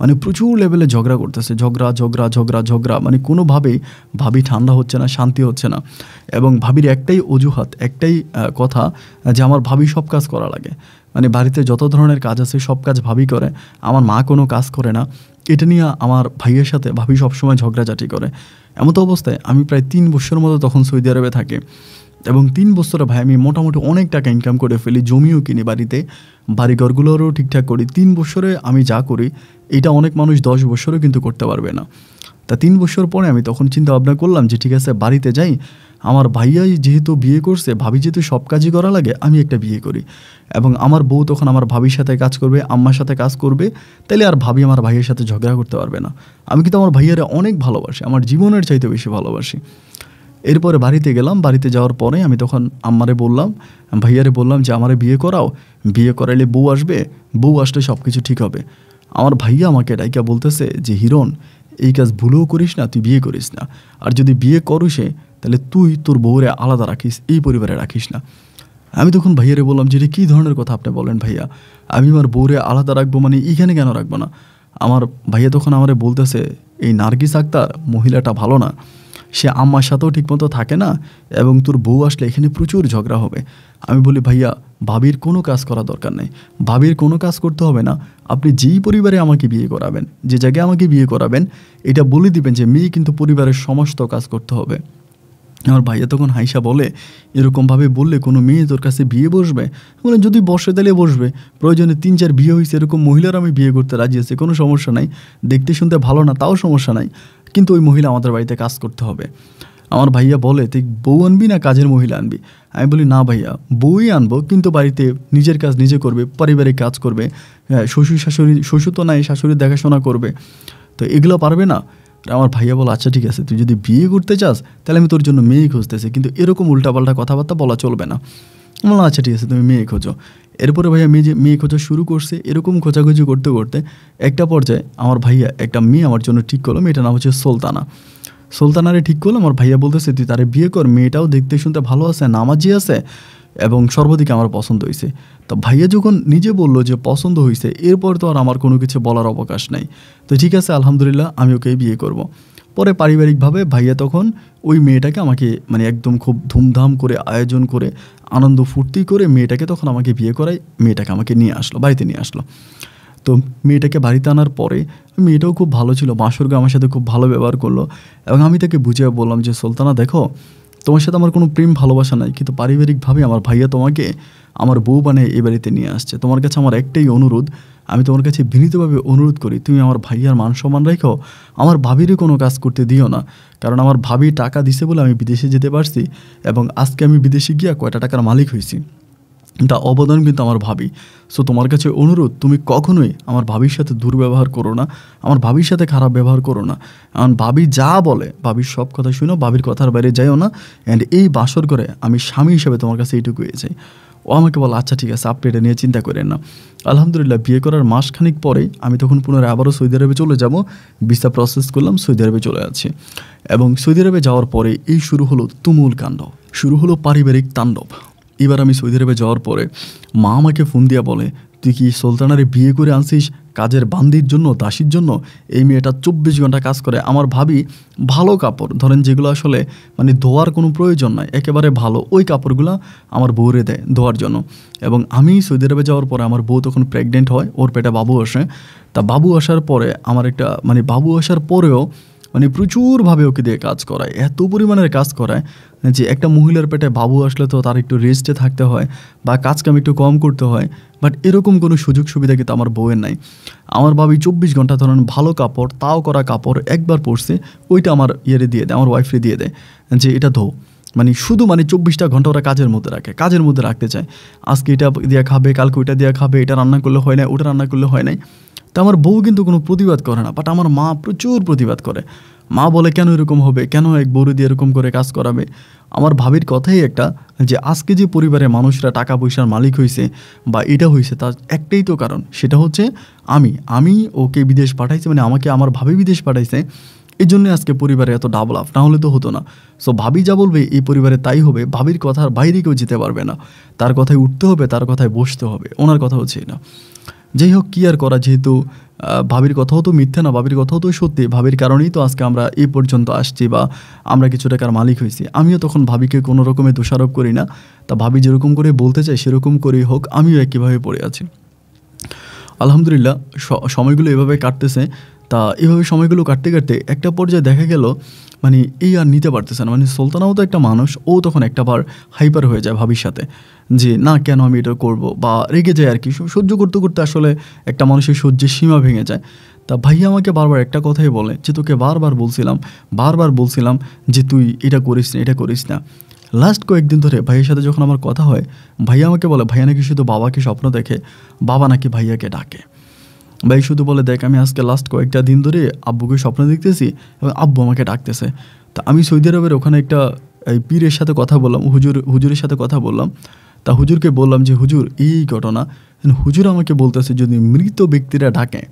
মানে প্রচুর লেভেলে ঝগড়া করতেছে ঝগড়া ঝগড়া ঝগড়া ঝগড়া মানে কোনোভাবেই ভাবি ঠান্ডা হচ্ছে না শান্তি হচ্ছে না এবং ভাবির একটাই অজুহাত একটাই কথা যে আমার ভাবি সব কাজ করা লাগে মানে বাড়িতে যত ধরনের কাজ আছে সব কাজ ভাবি করে আমার মা কোনো কাজ করে না এটা নিয়ে আমার ভাইয়ের সাথে ভাবি সবসময় ঝগড়াঝাটি করে এমতো অবস্থায় আমি প্রায় তিন বছর মতো তখন সৌদি আরবে থাকি এবং তিন বছরে ভাই আমি মোটামুটি অনেক টাকা ইনকাম করে ফেলি জমিও কিনি বাড়িতে বাড়িঘরগুলোরও ঠিকঠাক করি তিন বছরে আমি যা করি এটা অনেক মানুষ দশ বছরও কিন্তু করতে পারবে না তা তিন বছর পরে আমি তখন চিন্তা ভাবনা করলাম যে ঠিক আছে বাড়িতে যাই আমার ভাইয়াই যেহেতু বিয়ে করছে ভাবি যেহেতু সব কাজই করা লাগে আমি একটা বিয়ে করি এবং আমার বউ তখন আমার ভাবির সাথে কাজ করবে আম্মার সাথে কাজ করবে তাহলে আর ভাবি আমার ভাইয়ের সাথে ঝগড়া করতে পারবে না আমি কিন্তু আমার ভাইয়ারা অনেক ভালোবাসি আমার জীবনের চাইতে বেশি ভালোবাসি এরপরে বাড়িতে গেলাম বাড়িতে যাওয়ার পরে আমি তখন আম্মারে বললাম ভাইয়ারে বললাম যে আমারে বিয়ে করাও বিয়ে করাইলে বউ আসবে বউ আসলে সব কিছু ঠিক হবে আমার ভাইয়া আমাকে ডাইকা বলতেছে যে হিরণ এই কাজ ভুলেও করিস না তুই বিয়ে করিস না আর যদি বিয়ে করুসে তাহলে তুই তোর বউরে আলাদা রাখিস এই পরিবারে রাখিস না আমি তখন ভাইয়ারে বললাম যে কী ধরনের কথা আপনি বলেন ভাইয়া আমি আমার বউরে আলাদা রাখবো মানে এখানে কেন রাখবো না আমার ভাইয়া তখন আমারে বলতেছে এই নার্গিস আক্তার মহিলাটা ভালো না সে আম্মার সাথেও ঠিকমতো থাকে না এবং তোর বউ আসলে এখানে প্রচুর ঝগড়া হবে আমি বলি ভাইয়া ভাবির কোনো কাজ করা দরকার নেই ভাবির কোনো কাজ করতে হবে না আপনি যেই পরিবারে আমাকে বিয়ে করাবেন যে জায়গায় আমাকে বিয়ে করাবেন এটা বলে দিবেন যে মেয়ে কিন্তু পরিবারের সমস্ত কাজ করতে হবে আমার ভাইয়া তখন হাইসা বলে এরকমভাবে বললে কোনো মেয়ে তোর কাছে বিয়ে বসবে বলে যদি বসে তাহলে বসবে প্রয়োজনে তিন চার বিয়ে হয়েছে এরকম মহিলার আমি বিয়ে করতে রাজি আছে কোনো সমস্যা নাই দেখতে শুনতে ভালো না তাও সমস্যা নাই কিন্তু ওই মহিলা আমাদের বাড়িতে কাজ করতে হবে আমার ভাইয়া বলে তুই বউ আনবি না কাজের মহিলা আনবি আমি বলি না ভাইয়া বউই আনবো কিন্তু বাড়িতে নিজের কাজ নিজে করবে পারিবারিক কাজ করবে হ্যাঁ, শ্বশুর শাশুড়ি শ্বশুর তো নাই শাশুড়ি দেখাশোনা করবে তো এগুলো পারবে না আমার ভাইয়া বলো আচ্ছা ঠিক আছে তুই যদি বিয়ে করতে চাস তাহলে আমি তোর জন্য মেয়েই খুঁজতেছি কিন্তু এরকম উল্টাপাল্টা কথাবার্তা বলা চলবে না বললাম আচ্ছা ঠিক আছে তুমি মেয়ে খোঁজো এরপরে ভাইয়া মেয়ে যে মেয়ে খোঁজা শুরু করছে এরকম খোঁজাখুঁজি করতে করতে একটা পর্যায়ে আমার ভাইয়া একটা মেয়ে আমার জন্য ঠিক করলো মেয়েটার নাম হচ্ছে সুলতানা সুলতানারে ঠিক করলো আমার ভাইয়া বলতেছে তুই তারে বিয়ে কর মেয়েটাও দেখতে শুনতে ভালো আছে নামাজি আছে এবং সর্বাধিক আমার পছন্দ হয়েছে তো ভাইয়া যখন নিজে বলল যে পছন্দ হয়েছে এরপর তো আর আমার কোনো কিছু বলার অবকাশ নাই তো ঠিক আছে আলহামদুলিল্লাহ আমি ওকেই বিয়ে করবো পরে পারিবারিকভাবে ভাইয়া তখন ওই মেয়েটাকে আমাকে মানে একদম খুব ধুমধাম করে আয়োজন করে আনন্দ ফুর্তি করে মেয়েটাকে তখন আমাকে বিয়ে করায় মেয়েটাকে আমাকে নিয়ে আসলো বাড়িতে নিয়ে আসলো তো মেয়েটাকে বাড়িতে আনার পরে মেয়েটাও খুব ভালো ছিল বাসরগা আমার সাথে খুব ভালো ব্যবহার করলো এবং আমি তাকে বুঝিয়ে বললাম যে সুলতানা দেখো তোমার সাথে আমার কোনো প্রেম ভালোবাসা নাই কিন্তু পারিবারিকভাবে আমার ভাইয়া তোমাকে আমার বউ বানে এই বাড়িতে নিয়ে আসছে তোমার কাছে আমার একটাই অনুরোধ আমি তোমার কাছে বিনীতভাবে অনুরোধ করি তুমি আমার ভাইয়ার মান সম্মান রেখো আমার ভাবিরই কোনো কাজ করতে দিও না কারণ আমার ভাবি টাকা দিছে বলে আমি বিদেশে যেতে পারছি এবং আজকে আমি বিদেশে গিয়া কয়টা টাকার মালিক হয়েছি তা অবদান কিন্তু আমার ভাবি সো তোমার কাছে অনুরোধ তুমি কখনোই আমার ভাবির সাথে দুর্ব্যবহার করো না আমার ভাবির সাথে খারাপ ব্যবহার করো না কারণ ভাবি যা বলে ভাবির সব কথা শুনো ভাবির কথার বাইরে যাইও না অ্যান্ড এই বাসর করে আমি স্বামী হিসেবে তোমার কাছে এইটুকু যাই ও আমাকে বলো আচ্ছা ঠিক আছে আপনি এটা নিয়ে চিন্তা করেন না আলহামদুলিল্লাহ বিয়ে করার মাসখানিক পরেই আমি তখন পুনরায় আবারও সৌদি আরবে চলে যাব ভিসা প্রসেস করলাম সৌদি আরবে চলে যাচ্ছি এবং সৌদি আরবে যাওয়ার পরে এই শুরু হলো তুমুল কাণ্ড শুরু হলো পারিবারিক তাণ্ডব এবার আমি সৌদি আরবে যাওয়ার পরে মা আমাকে ফোন দিয়া বলে তুই কি সুলতানারে বিয়ে করে আনছিস কাজের বান্দির জন্য দাসির জন্য এই মেয়েটা চব্বিশ ঘন্টা কাজ করে আমার ভাবি ভালো কাপড় ধরেন যেগুলো আসলে মানে ধোয়ার কোনো প্রয়োজন নাই একেবারে ভালো ওই কাপড়গুলো আমার বউরে দেয় ধোয়ার জন্য এবং আমি সৌদি আরবে যাওয়ার পরে আমার বউ তখন প্রেগনেন্ট হয় ওর পেটে বাবু আসে তা বাবু আসার পরে আমার একটা মানে বাবু আসার পরেও মানে প্রচুরভাবে ওকে দিয়ে কাজ করায় এত পরিমাণের কাজ করায় যে একটা মহিলার পেটে বাবু আসলে তো তার একটু রেস্টে থাকতে হয় বা কাজ কাম একটু কম করতে হয় বাট এরকম কোনো সুযোগ সুবিধা কিন্তু আমার বউয়ের নাই আমার বাবু চব্বিশ ঘন্টা ধরেন ভালো কাপড় তাও করা কাপড় একবার পরছে ওইটা আমার ইয়ে দিয়ে দেয় আমার ওয়াইফে দিয়ে দেয় যে এটা ধো মানে শুধু মানে চব্বিশটা ঘন্টা ওরা কাজের মধ্যে রাখে কাজের মধ্যে রাখতে চায় আজকে এটা দিয়ে খাবে কালকে ওইটা দিয়ে খাবে এটা রান্না করলে হয় না ওটা রান্না করলে হয় নাই তা আমার বউ কিন্তু কোনো প্রতিবাদ করে না বাট আমার মা প্রচুর প্রতিবাদ করে মা বলে কেন এরকম হবে কেন এক দিয়ে এরকম করে কাজ করাবে আমার ভাবির কথাই একটা যে আজকে যে পরিবারে মানুষরা টাকা পয়সার মালিক হয়েছে বা এটা হয়েছে তার একটাই তো কারণ সেটা হচ্ছে আমি আমি ওকে বিদেশ পাঠাইছি মানে আমাকে আমার ভাবি বিদেশ পাঠাইছে এই জন্য আজকে পরিবারে এত ডাবল আপ না হলে তো হতো না সো ভাবি যা বলবে এই পরিবারে তাই হবে ভাবির কথার বাইরে কেউ যেতে পারবে না তার কথায় উঠতে হবে তার কথায় বসতে হবে ওনার কথা হচ্ছেই না যাই হোক কী আর করা যেহেতু ভাবির কথাও তো মিথ্যা না ভাবির কথাও তো সত্যি ভাবির কারণেই তো আজকে আমরা এ পর্যন্ত আসছি বা আমরা কিছু টাকার মালিক হয়েছি আমিও তখন ভাবিকে কোনো রকমে দোষারোপ করি না তা ভাবি যেরকম করে বলতে চাই সেরকম করেই হোক আমিও একইভাবে পড়ে আছি আলহামদুলিল্লাহ সময়গুলো এভাবে কাটতেছে তা এভাবে সময়গুলো কাটতে কাটতে একটা পর্যায়ে দেখা গেল মানে এই আর নিতে পারতেছে না মানে সুলতানাও তো একটা মানুষ ও তখন একটা বার হাইপার হয়ে যায় ভাবির সাথে যে না কেন আমি এটা করব বা রেগে যায় আর কি সহ্য করতে করতে আসলে একটা মানুষের সহ্যের সীমা ভেঙে যায় তা ভাইয়া আমাকে বারবার একটা কথাই বলে যে তোকে বারবার বলছিলাম বারবার বলছিলাম যে তুই এটা করিস না এটা করিস না লাস্ট কয়েকদিন ধরে ভাইয়ের সাথে যখন আমার কথা হয় ভাইয়া আমাকে বলে ভাইয়া নাকি শুধু বাবাকে স্বপ্ন দেখে বাবা নাকি ভাইয়াকে ডাকে ভাই শুধু বলে দেখ আমি আজকে লাস্ট কয়েকটা দিন ধরে আব্বুকে স্বপ্ন দেখতেছি এবং আব্বু আমাকে ডাকতেছে তা আমি সৌদি আরবের ওখানে একটা এই পীরের সাথে কথা বললাম হুজুর হুজুরের সাথে কথা বললাম তা হুজুরকে বললাম যে হুজুর এই ঘটনা মানে হুজুর আমাকে বলতেছে যদি মৃত ব্যক্তিরা ডাকে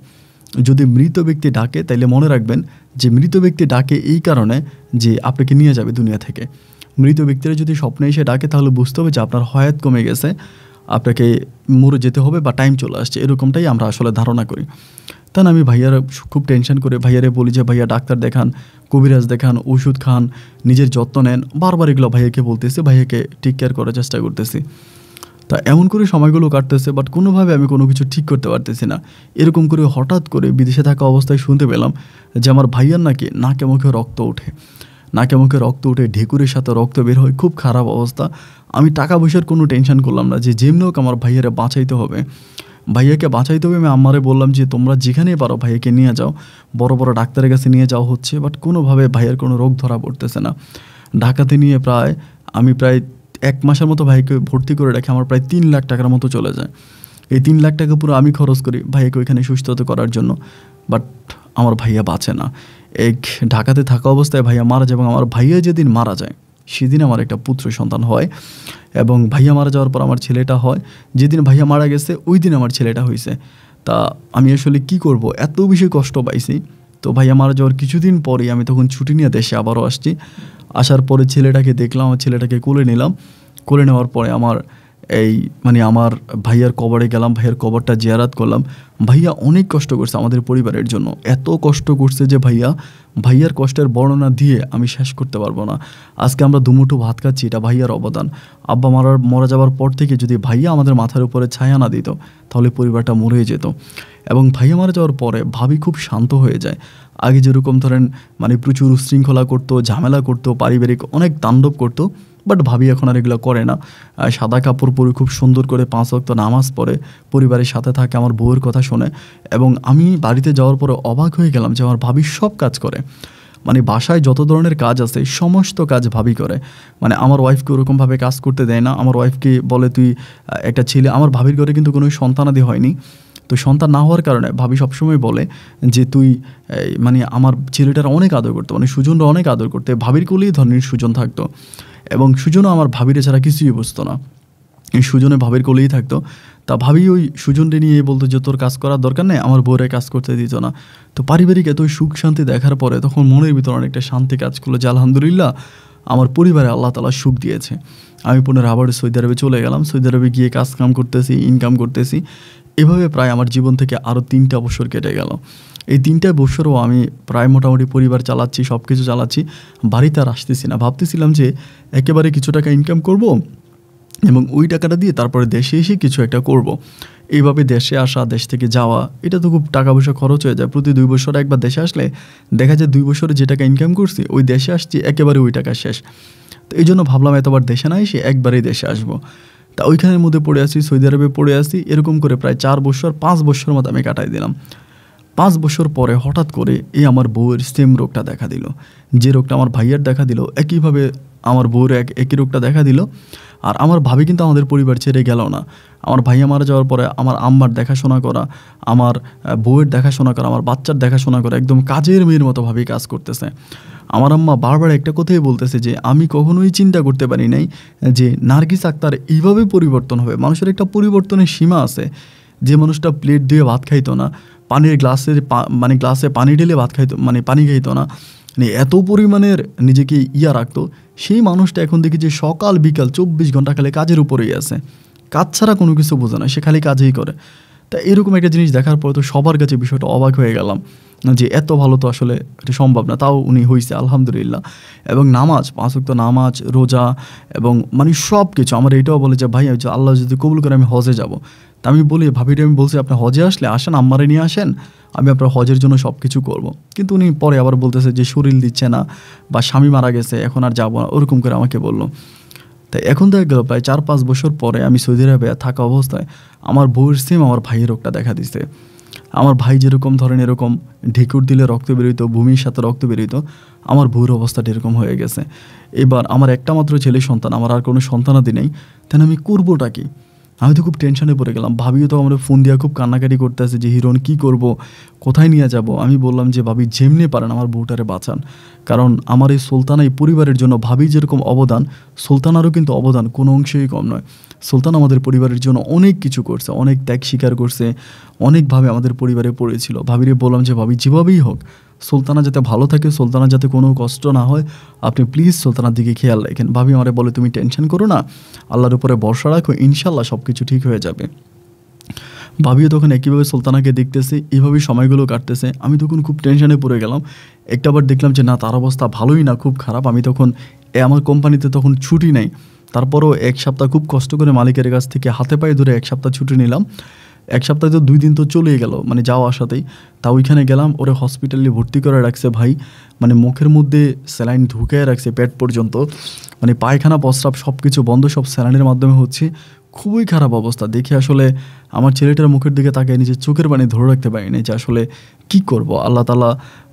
যদি মৃত ব্যক্তি ডাকে তাইলে মনে রাখবেন যে মৃত ব্যক্তি ডাকে এই কারণে যে আপনাকে নিয়ে যাবে দুনিয়া থেকে মৃত ব্যক্তিরা যদি স্বপ্নে এসে ডাকে তাহলে বুঝতে হবে যে আপনার হয়াত কমে গেছে আপনাকে মরে যেতে হবে বা টাইম চলে আসছে এরকমটাই আমরা আসলে ধারণা করি তখন আমি ভাইয়ার খুব টেনশন করে ভাইয়ারে বলি যে ভাইয়া ডাক্তার দেখান কবিরাজ দেখান ওষুধ খান নিজের যত্ন নেন বারবার এগুলো ভাইয়াকে বলতেছি ভাইয়াকে টেক কেয়ার করার চেষ্টা করতেছি তা এমন করে সময়গুলো কাটতেছে বাট কোনোভাবে আমি কোনো কিছু ঠিক করতে পারতেছি না এরকম করে হঠাৎ করে বিদেশে থাকা অবস্থায় শুনতে পেলাম যে আমার ভাইয়ার নাকি নাকে মুখে রক্ত ওঠে নাকে মুখে রক্ত উঠে ঢেকুরের সাথে রক্ত বের হয় খুব খারাপ অবস্থা আমি টাকা পয়সার কোনো টেনশন করলাম না যে যেমনি হোক আমার ভাইয়ারে বাঁচাইতে হবে ভাইয়াকে বাঁচাইতে হবে আমি আমারে বললাম যে তোমরা যেখানেই পারো ভাইয়াকে নিয়ে যাও বড় বড় ডাক্তারের কাছে নিয়ে যাওয়া হচ্ছে বাট কোনোভাবে ভাইয়ের কোনো রোগ ধরা পড়তেছে না ঢাকাতে নিয়ে প্রায় আমি প্রায় এক মাসের মতো ভাইকে ভর্তি করে রাখি আমার প্রায় তিন লাখ টাকার মতো চলে যায় এই তিন লাখ টাকা পুরো আমি খরচ করি ভাইকে ওইখানে সুস্থতা করার জন্য বাট আমার ভাইয়া বাঁচে না এক ঢাকাতে থাকা অবস্থায় ভাইয়া মারা যায় এবং আমার ভাইয়া যেদিন মারা যায় সেদিন আমার একটা পুত্র সন্তান হয় এবং ভাইয়া মারা যাওয়ার পর আমার ছেলেটা হয় যেদিন ভাইয়া মারা গেছে ওই দিন আমার ছেলেটা হয়েছে তা আমি আসলে কি করব এত বেশি কষ্ট পাইছি তো ভাইয়া মারা যাওয়ার কিছুদিন পরে আমি তখন ছুটি নিয়ে দেশে আবারও আসছি আসার পরে ছেলেটাকে দেখলাম আমার ছেলেটাকে কোলে নিলাম কোলে নেওয়ার পরে আমার এই মানে আমার ভাইয়ার কবরে গেলাম ভাইয়ার কবরটা জিয়ারাত করলাম ভাইয়া অনেক কষ্ট করছে আমাদের পরিবারের জন্য এত কষ্ট করছে যে ভাইয়া ভাইয়ার কষ্টের বর্ণনা দিয়ে আমি শেষ করতে পারবো না আজকে আমরা দুমুঠু ভাত খাচ্ছি এটা ভাইয়ার অবদান আব্বা মারার মরা যাওয়ার পর থেকে যদি ভাইয়া আমাদের মাথার উপরে ছায়া না দিত তাহলে পরিবারটা মরে যেত এবং ভাইয়া মারা যাওয়ার পরে ভাবি খুব শান্ত হয়ে যায় আগে যেরকম ধরেন মানে প্রচুর উশৃঙ্খলা করতো ঝামেলা করতো পারিবারিক অনেক তাণ্ডব করতো বাট ভাবি এখন আর এগুলো করে না সাদা কাপড় পরে খুব সুন্দর করে পাঁচ অক্ত নামাজ পড়ে পরিবারের সাথে থাকে আমার বউয়ের কথা শোনে এবং আমি বাড়িতে যাওয়ার পরে অবাক হয়ে গেলাম যে আমার ভাবি সব কাজ করে মানে বাসায় যত ধরনের কাজ আছে সমস্ত কাজ ভাবি করে মানে আমার ওয়াইফকে ওরকমভাবে কাজ করতে দেয় না আমার ওয়াইফকে বলে তুই একটা ছেলে আমার ভাবির ঘরে কিন্তু কোনো সন্তানাদি হয়নি তো সন্তান না হওয়ার কারণে ভাবি সবসময় বলে যে তুই মানে আমার ছেলেটার অনেক আদর করতো মানে সুজনরা অনেক আদর করতে ভাবির কোলেই ধরনের সুজন থাকতো এবং সুজনও আমার ভাবিরে ছাড়া কিছুই বুঝতো না সুজনে ভাবির কোলেই থাকতো তা ভাবি ওই সুজনরে নিয়ে বলতো যে তোর কাজ করার দরকার নেই আমার বোরে কাজ করতে দিত না তো পারিবারিক এত সুখ শান্তি দেখার পরে তখন মনের ভিতরে অনেকটা শান্তি কাজ করলো যে আলহামদুলিল্লাহ আমার পরিবারে আল্লাহ তালা সুখ দিয়েছে আমি পুনরায় আবার সৌদি আরবে চলে গেলাম সৌদি আরবে গিয়ে কাজ কাম করতেছি ইনকাম করতেছি এভাবে প্রায় আমার জীবন থেকে আরও তিনটা অবসর কেটে গেল এই তিনটা বছরও আমি প্রায় মোটামুটি পরিবার চালাচ্ছি সব কিছু চালাচ্ছি বাড়িতে আর আসতেছি না ভাবতেছিলাম যে একেবারে কিছু টাকা ইনকাম করব এবং ওই টাকাটা দিয়ে তারপরে দেশে এসে কিছু একটা করব। এইভাবে দেশে আসা দেশ থেকে যাওয়া এটা তো খুব টাকা পয়সা খরচ হয়ে যায় প্রতি দুই বছর একবার দেশে আসলে দেখা যায় দুই বছরে যে টাকা ইনকাম করছি ওই দেশে আসছি একেবারে ওই টাকা শেষ তো এই জন্য ভাবলাম এতবার দেশে না এসে একবারেই দেশে আসবো তা ওইখানের মধ্যে পড়ে আসি সৌদি আরবে পড়ে আসি এরকম করে প্রায় চার বছর পাঁচ বছর মতো আমি কাটাই দিলাম পাঁচ বছর পরে হঠাৎ করে এই আমার বউয়ের সেম রোগটা দেখা দিল যে রোগটা আমার ভাইয়ের দেখা দিল একইভাবে আমার বউয়ের এক একই রোগটা দেখা দিল আর আমার ভাবি কিন্তু আমাদের পরিবার ছেড়ে গেল না আমার ভাইয়া মারা যাওয়ার পরে আমার আম্মার দেখাশোনা করা আমার বউয়ের দেখাশোনা করা আমার বাচ্চার দেখাশোনা করা একদম কাজের মেয়ের মতো ভাবেই কাজ করতেছে আমার আম্মা বারবার একটা কথাই বলতেছে যে আমি কখনোই চিন্তা করতে পারি নাই যে নার্গিস আক্তার এইভাবে পরিবর্তন হবে মানুষের একটা পরিবর্তনের সীমা আছে যে মানুষটা প্লেট দিয়ে ভাত খাইতো না পানির গ্লাসে মানে গ্লাসে পানি ঢেলে ভাত খাইতো মানে পানি খাইতো না মানে এত পরিমাণের নিজেকে ইয়া রাখতো সেই মানুষটা এখন দেখি যে সকাল বিকাল চব্বিশ ঘন্টা খালি কাজের উপরেই আছে কাজ ছাড়া কোনো কিছু বোঝে না সে খালি কাজেই করে তা এরকম একটা জিনিস দেখার পরে তো সবার কাছে বিষয়টা অবাক হয়ে গেলাম যে এত ভালো তো আসলে এটা সম্ভব না তাও উনি হয়েছে আলহামদুলিল্লাহ এবং নামাজ পাঁচক্ত নামাজ রোজা এবং মানে সব কিছু আমার এটাও বলে যে ভাই যে আল্লাহ যদি কবুল করে আমি হজে যাব তা আমি বলি ভাবিটা আমি বলছি আপনি হজে আসলে আসেন আম্মারে নিয়ে আসেন আমি আপনার হজের জন্য সব কিছু করবো কিন্তু উনি পরে আবার বলতেছে যে শরীর দিচ্ছে না বা স্বামী মারা গেছে এখন আর যাবো না ওরকম করে আমাকে বললো তাই এখন দেখা গেল প্রায় চার পাঁচ বছর পরে আমি সৌদি আরবে থাকা অবস্থায় আমার বউয়ের সিম আমার ভাইয়ের রোগটা দেখা দিছে আমার ভাই যেরকম ধরেন এরকম ঢেকুর দিলে রক্ত বেরোইতো ভূমির সাথে রক্ত বেরোইতো আমার ভুর অবস্থাটা এরকম হয়ে গেছে এবার আমার একটা মাত্র ছেলে সন্তান আমার আর কোনো সন্তানাদি নেই তাহলে আমি করবোটা কি আমি তো খুব টেনশনে পড়ে গেলাম ভাবিও তো আমাদের ফোন দেওয়া খুব কান্নাকাটি করতে আসে যে হিরোন কি করব কোথায় নিয়ে যাব আমি বললাম যে ভাবি যেমনি পারেন আমার বউটারে বাঁচান কারণ আমার এই সুলতানা এই পরিবারের জন্য ভাবি যেরকম অবদান সুলতানারও কিন্তু অবদান কোনো অংশেই কম নয় সুলতান আমাদের পরিবারের জন্য অনেক কিছু করছে অনেক ত্যাগ স্বীকার করছে অনেকভাবে আমাদের পরিবারে পড়েছিল ভাবিরে বললাম যে ভাবি যেভাবেই হোক সুলতানা যাতে ভালো থাকে সুলতানা যাতে কোনো কষ্ট না হয় আপনি প্লিজ সুলতানার দিকে খেয়াল রাখেন ভাবি আমারে বলে তুমি টেনশন করো না আল্লাহর উপরে ভরসা রাখো ইনশাল্লাহ সব কিছু ঠিক হয়ে যাবে ভাবিও তখন একইভাবে সুলতানাকে দেখতেছে এইভাবে সময়গুলো কাটতেছে আমি তখন খুব টেনশনে পড়ে গেলাম একটাবার দেখলাম যে না তার অবস্থা ভালোই না খুব খারাপ আমি তখন এ আমার কোম্পানিতে তখন ছুটি নেই তারপরও এক সপ্তাহ খুব কষ্ট করে মালিকের কাছ থেকে হাতে পায়ে ধরে এক সপ্তাহ ছুটি নিলাম এক সপ্তাহে তো দুই দিন তো চলেই গেল মানে যাওয়া আসাতেই তা ওইখানে গেলাম ওরে হসপিটালে ভর্তি করে রাখছে ভাই মানে মুখের মধ্যে স্যালাইন ঢুকে রাখছে পেট পর্যন্ত মানে পায়খানা প্রস্রাব সব কিছু বন্ধ সব স্যালাইনের মাধ্যমে হচ্ছে খুবই খারাপ অবস্থা দেখে আসলে আমার ছেলেটার মুখের দিকে তাকে নিজের চোখের পানি ধরে রাখতে পারিনি যে আসলে কি করব আল্লাহ তালা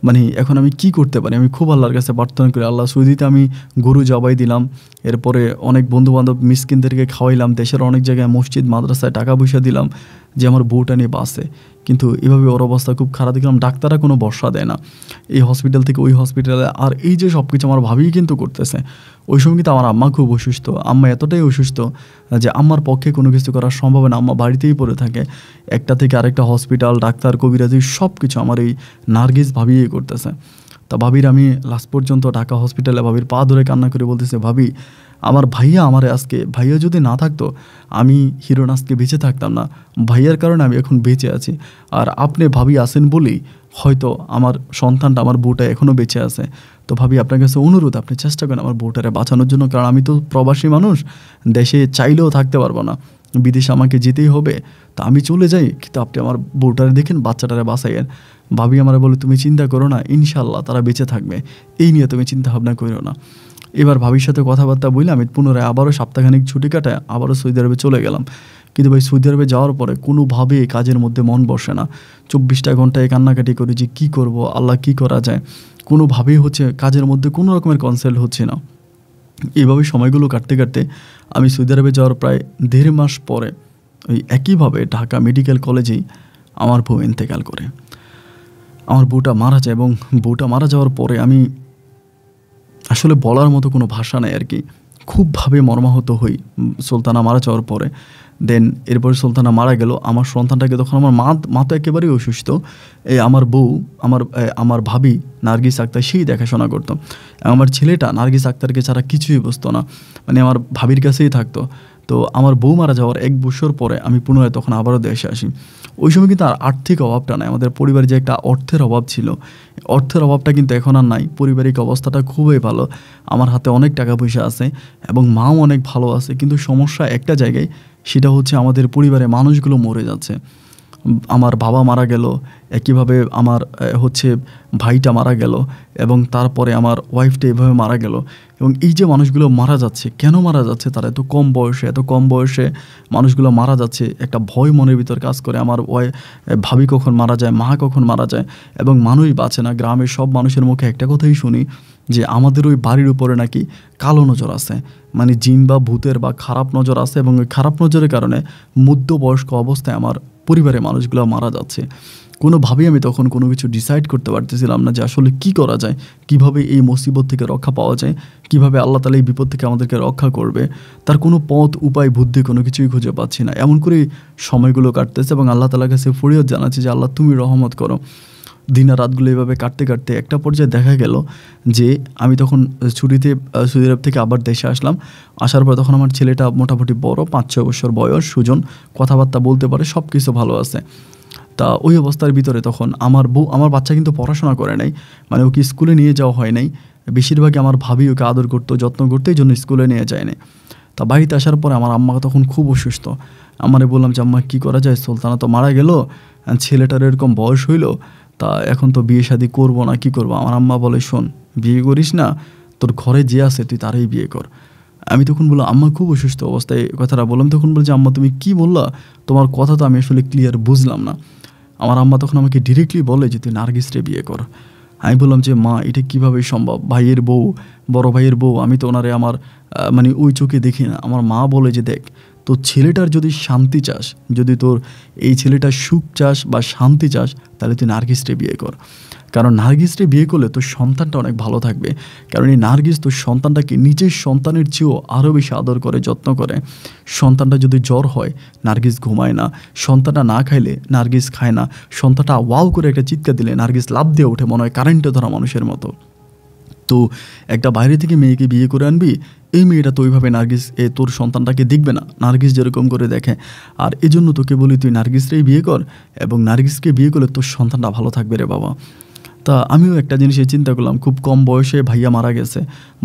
মানে এখন আমি কি করতে পারি আমি খুব আল্লাহর কাছে প্রার্থনা করি আল্লাহ সৌদিতে আমি গরু জবাই দিলাম এরপরে অনেক বন্ধুবান্ধব মিসকিনদেরকে খাওয়াইলাম দেশের অনেক জায়গায় মসজিদ মাদ্রাসায় টাকা পয়সা দিলাম যে আমার বউটা নিয়ে বাসে কিন্তু এভাবে ওর অবস্থা খুব খারাপ দেখলাম ডাক্তাররা কোনো বর্ষা দেয় না এই হসপিটাল থেকে ওই হসপিটালে আর এই যে সব কিছু আমার ভাবিই কিন্তু করতেছে ওই সময় কিন্তু আমার আম্মা খুব অসুস্থ আম্মা এতটাই অসুস্থ যে আম্মার পক্ষে কোনো কিছু করার না আম্মা বাড়িতেই পড়ে থাকে একটা থেকে আরেকটা হসপিটাল ডাক্তার কবিরাজি সব কিছু আমার এই নার্গিস ভাবিয়েই করতেছে তা ভাবির আমি লাস্ট পর্যন্ত ঢাকা হসপিটালে ভাবির পা ধরে কান্না করে বলতেছে ভাবি আমার ভাইয়া আমার আজকে ভাইয়া যদি না থাকতো আমি হিরোন আজকে বেঁচে থাকতাম না ভাইয়ার কারণে আমি এখন বেঁচে আছি আর আপনি ভাবি আসেন বলেই হয়তো আমার সন্তানটা আমার বউটা এখনও বেঁচে আছে তো ভাবি আপনার কাছে অনুরোধ আপনি চেষ্টা করেন আমার বউটারে বাঁচানোর জন্য কারণ আমি তো প্রবাসী মানুষ দেশে চাইলেও থাকতে পারবো না বিদেশে আমাকে যেতেই হবে তা আমি চলে যাই কিন্তু আপনি আমার বউটারে দেখেন বাচ্চাটারে বাঁচাইয়েন ভাবি আমারা বলে তুমি চিন্তা করো না ইনশাল্লাহ তারা বেঁচে থাকবে এই নিয়ে তুমি চিন্তা ভাবনা করো না এবার ভাবির সাথে কথাবার্তা বললে আমি পুনরায় আবারও সপ্তাহখানিক ছুটি কাটায় আবারও সৌদি আরবে চলে গেলাম কিন্তু ভাই সৌদি আরবে যাওয়ার পরে কোনোভাবে কাজের মধ্যে মন বসে না চব্বিশটা ঘন্টায় কান্নাকাটি করি যে কী করব আল্লাহ কি করা যায় কোনোভাবেই হচ্ছে কাজের মধ্যে কোনো রকমের কনসাল্ট হচ্ছে না এইভাবে সময়গুলো কাটতে কাটতে আমি সৌদি আরবে যাওয়ার প্রায় দেড় মাস পরে ওই একইভাবে ঢাকা মেডিকেল কলেজেই আমার বউ ইন্তেকাল করে আমার বউটা মারা যায় এবং বউটা মারা যাওয়ার পরে আমি আসলে বলার মতো কোনো ভাষা নাই আর কি খুবভাবে মর্মাহত হই সুলতানা মারা যাওয়ার পরে দেন এরপরে সুলতানা মারা গেল আমার সন্তানটাকে তখন আমার মা মা তো একেবারেই অসুস্থ এই আমার বউ আমার আমার ভাবি নার্গিস আক্তার সেই দেখাশোনা করতো আমার ছেলেটা নার্গিস আক্তারকে ছাড়া কিছুই বুঝতো না মানে আমার ভাবির কাছেই থাকতো তো আমার বউ মারা যাওয়ার এক বছর পরে আমি পুনরায় তখন আবারও দেশে আসি ওই সময় কিন্তু আর আর্থিক অভাবটা নাই আমাদের পরিবারে যে একটা অর্থের অভাব ছিল অর্থের অভাবটা কিন্তু এখন আর নাই পারিবারিক অবস্থাটা খুবই ভালো আমার হাতে অনেক টাকা পয়সা আছে এবং মাও অনেক ভালো আছে কিন্তু সমস্যা একটা জায়গায় সেটা হচ্ছে আমাদের পরিবারে মানুষগুলো মরে যাচ্ছে আমার বাবা মারা গেল একইভাবে আমার হচ্ছে ভাইটা মারা গেল এবং তারপরে আমার ওয়াইফটা এভাবে মারা গেল এবং এই যে মানুষগুলো মারা যাচ্ছে কেন মারা যাচ্ছে তারা এত কম বয়সে এত কম বয়সে মানুষগুলো মারা যাচ্ছে একটা ভয় মনের ভিতর কাজ করে আমার ওয়াই ভাবি কখন মারা যায় মা কখন মারা যায় এবং মানুষ বাঁচে না গ্রামের সব মানুষের মুখে একটা কথাই শুনি যে আমাদের ওই বাড়ির উপরে নাকি কালো নজর আছে মানে জিন বা ভূতের বা খারাপ নজর আছে এবং ওই খারাপ নজরের কারণে মধ্যবয়স্ক অবস্থায় আমার পরিবারের মানুষগুলো মারা যাচ্ছে কোনোভাবেই আমি তখন কোনো কিছু ডিসাইড করতে পারতেছিলাম না যে আসলে কি করা যায় কিভাবে এই মুসিবত থেকে রক্ষা পাওয়া যায় কিভাবে আল্লাহ তালা এই বিপদ থেকে আমাদেরকে রক্ষা করবে তার কোনো পথ উপায় বুদ্ধি কোনো কিছুই খুঁজে পাচ্ছি না এমন করে সময়গুলো কাটতেছে এবং আল্লাহ তালার কাছে ফরিয়াদ জানাচ্ছি যে আল্লাহ তুমি রহমত করো দিন আর রাতগুলো এইভাবে কাটতে কাটতে একটা পর্যায়ে দেখা গেল যে আমি তখন ছুটিতে সৌদি আরব থেকে আবার দেশে আসলাম আসার পর তখন আমার ছেলেটা মোটামুটি বড় পাঁচ ছয় বছর বয়স সুজন কথাবার্তা বলতে পারে সব কিছু ভালো আছে তা ওই অবস্থার ভিতরে তখন আমার বউ আমার বাচ্চা কিন্তু পড়াশোনা করে নাই মানে ওকে স্কুলে নিয়ে যাওয়া হয় নাই বেশিরভাগই আমার ভাবি ওকে আদর করতো যত্ন করতে এই জন্য স্কুলে নিয়ে যায় তা বাড়িতে আসার পরে আমার আম্মা তখন খুব অসুস্থ আমারে বললাম যে আম্মা কী করা যায় সুলতানা তো মারা গেল ছেলেটার এরকম বয়স হইলো তা এখন তো বিয়ে শাদি করবো না কি করবো আমার আম্মা বলে শোন বিয়ে করিস না তোর ঘরে যে আছে তুই তারাই বিয়ে কর আমি তখন বললাম আম্মা খুব অসুস্থ অবস্থায় কথাটা বললাম তখন বলছে আম্মা তুমি কি বললা তোমার কথা তো আমি আসলে ক্লিয়ার বুঝলাম না আমার আম্মা তখন আমাকে ডিরেক্টলি বলে যে তুই নার্গিসরে বিয়ে কর আমি বললাম যে মা এটা কিভাবে সম্ভব ভাইয়ের বউ বড় ভাইয়ের বউ আমি তো ওনারে আমার মানে ওই চোখে দেখি না আমার মা বলে যে দেখ তো ছেলেটার যদি শান্তি চাস যদি তোর এই ছেলেটার সুখ চাস বা শান্তি চাস তাহলে তুই নার্গিসরে বিয়ে কর কারণ নার্গিসরে বিয়ে করলে তোর সন্তানটা অনেক ভালো থাকবে কারণ এই নার্গিস তোর সন্তানটাকে নিজের সন্তানের চেয়েও আরও বেশি আদর করে যত্ন করে সন্তানটা যদি জ্বর হয় নার্গিস ঘুমায় না সন্তানটা না খাইলে নার্গিস খায় না সন্তানটা ওয়াও করে একটা চিৎকার দিলে নার্গিস লাভ দিয়ে ওঠে মনে হয় কারেন্টে ধরা মানুষের মতো তো একটা বাইরে থেকে মেয়েকে বিয়ে করে আনবি এই মেয়েটা তো ওইভাবে নার্গিস এ তোর সন্তানটাকে দেখবে না নার্গিস যেরকম করে দেখে আর এজন্য তোকে বলি তুই নার্গিসটাই বিয়ে কর এবং নার্গিসকে বিয়ে করলে তোর সন্তানটা ভালো থাকবে রে বাবা তা আমিও একটা জিনিস চিন্তা করলাম খুব কম বয়সে ভাইয়া মারা গেছে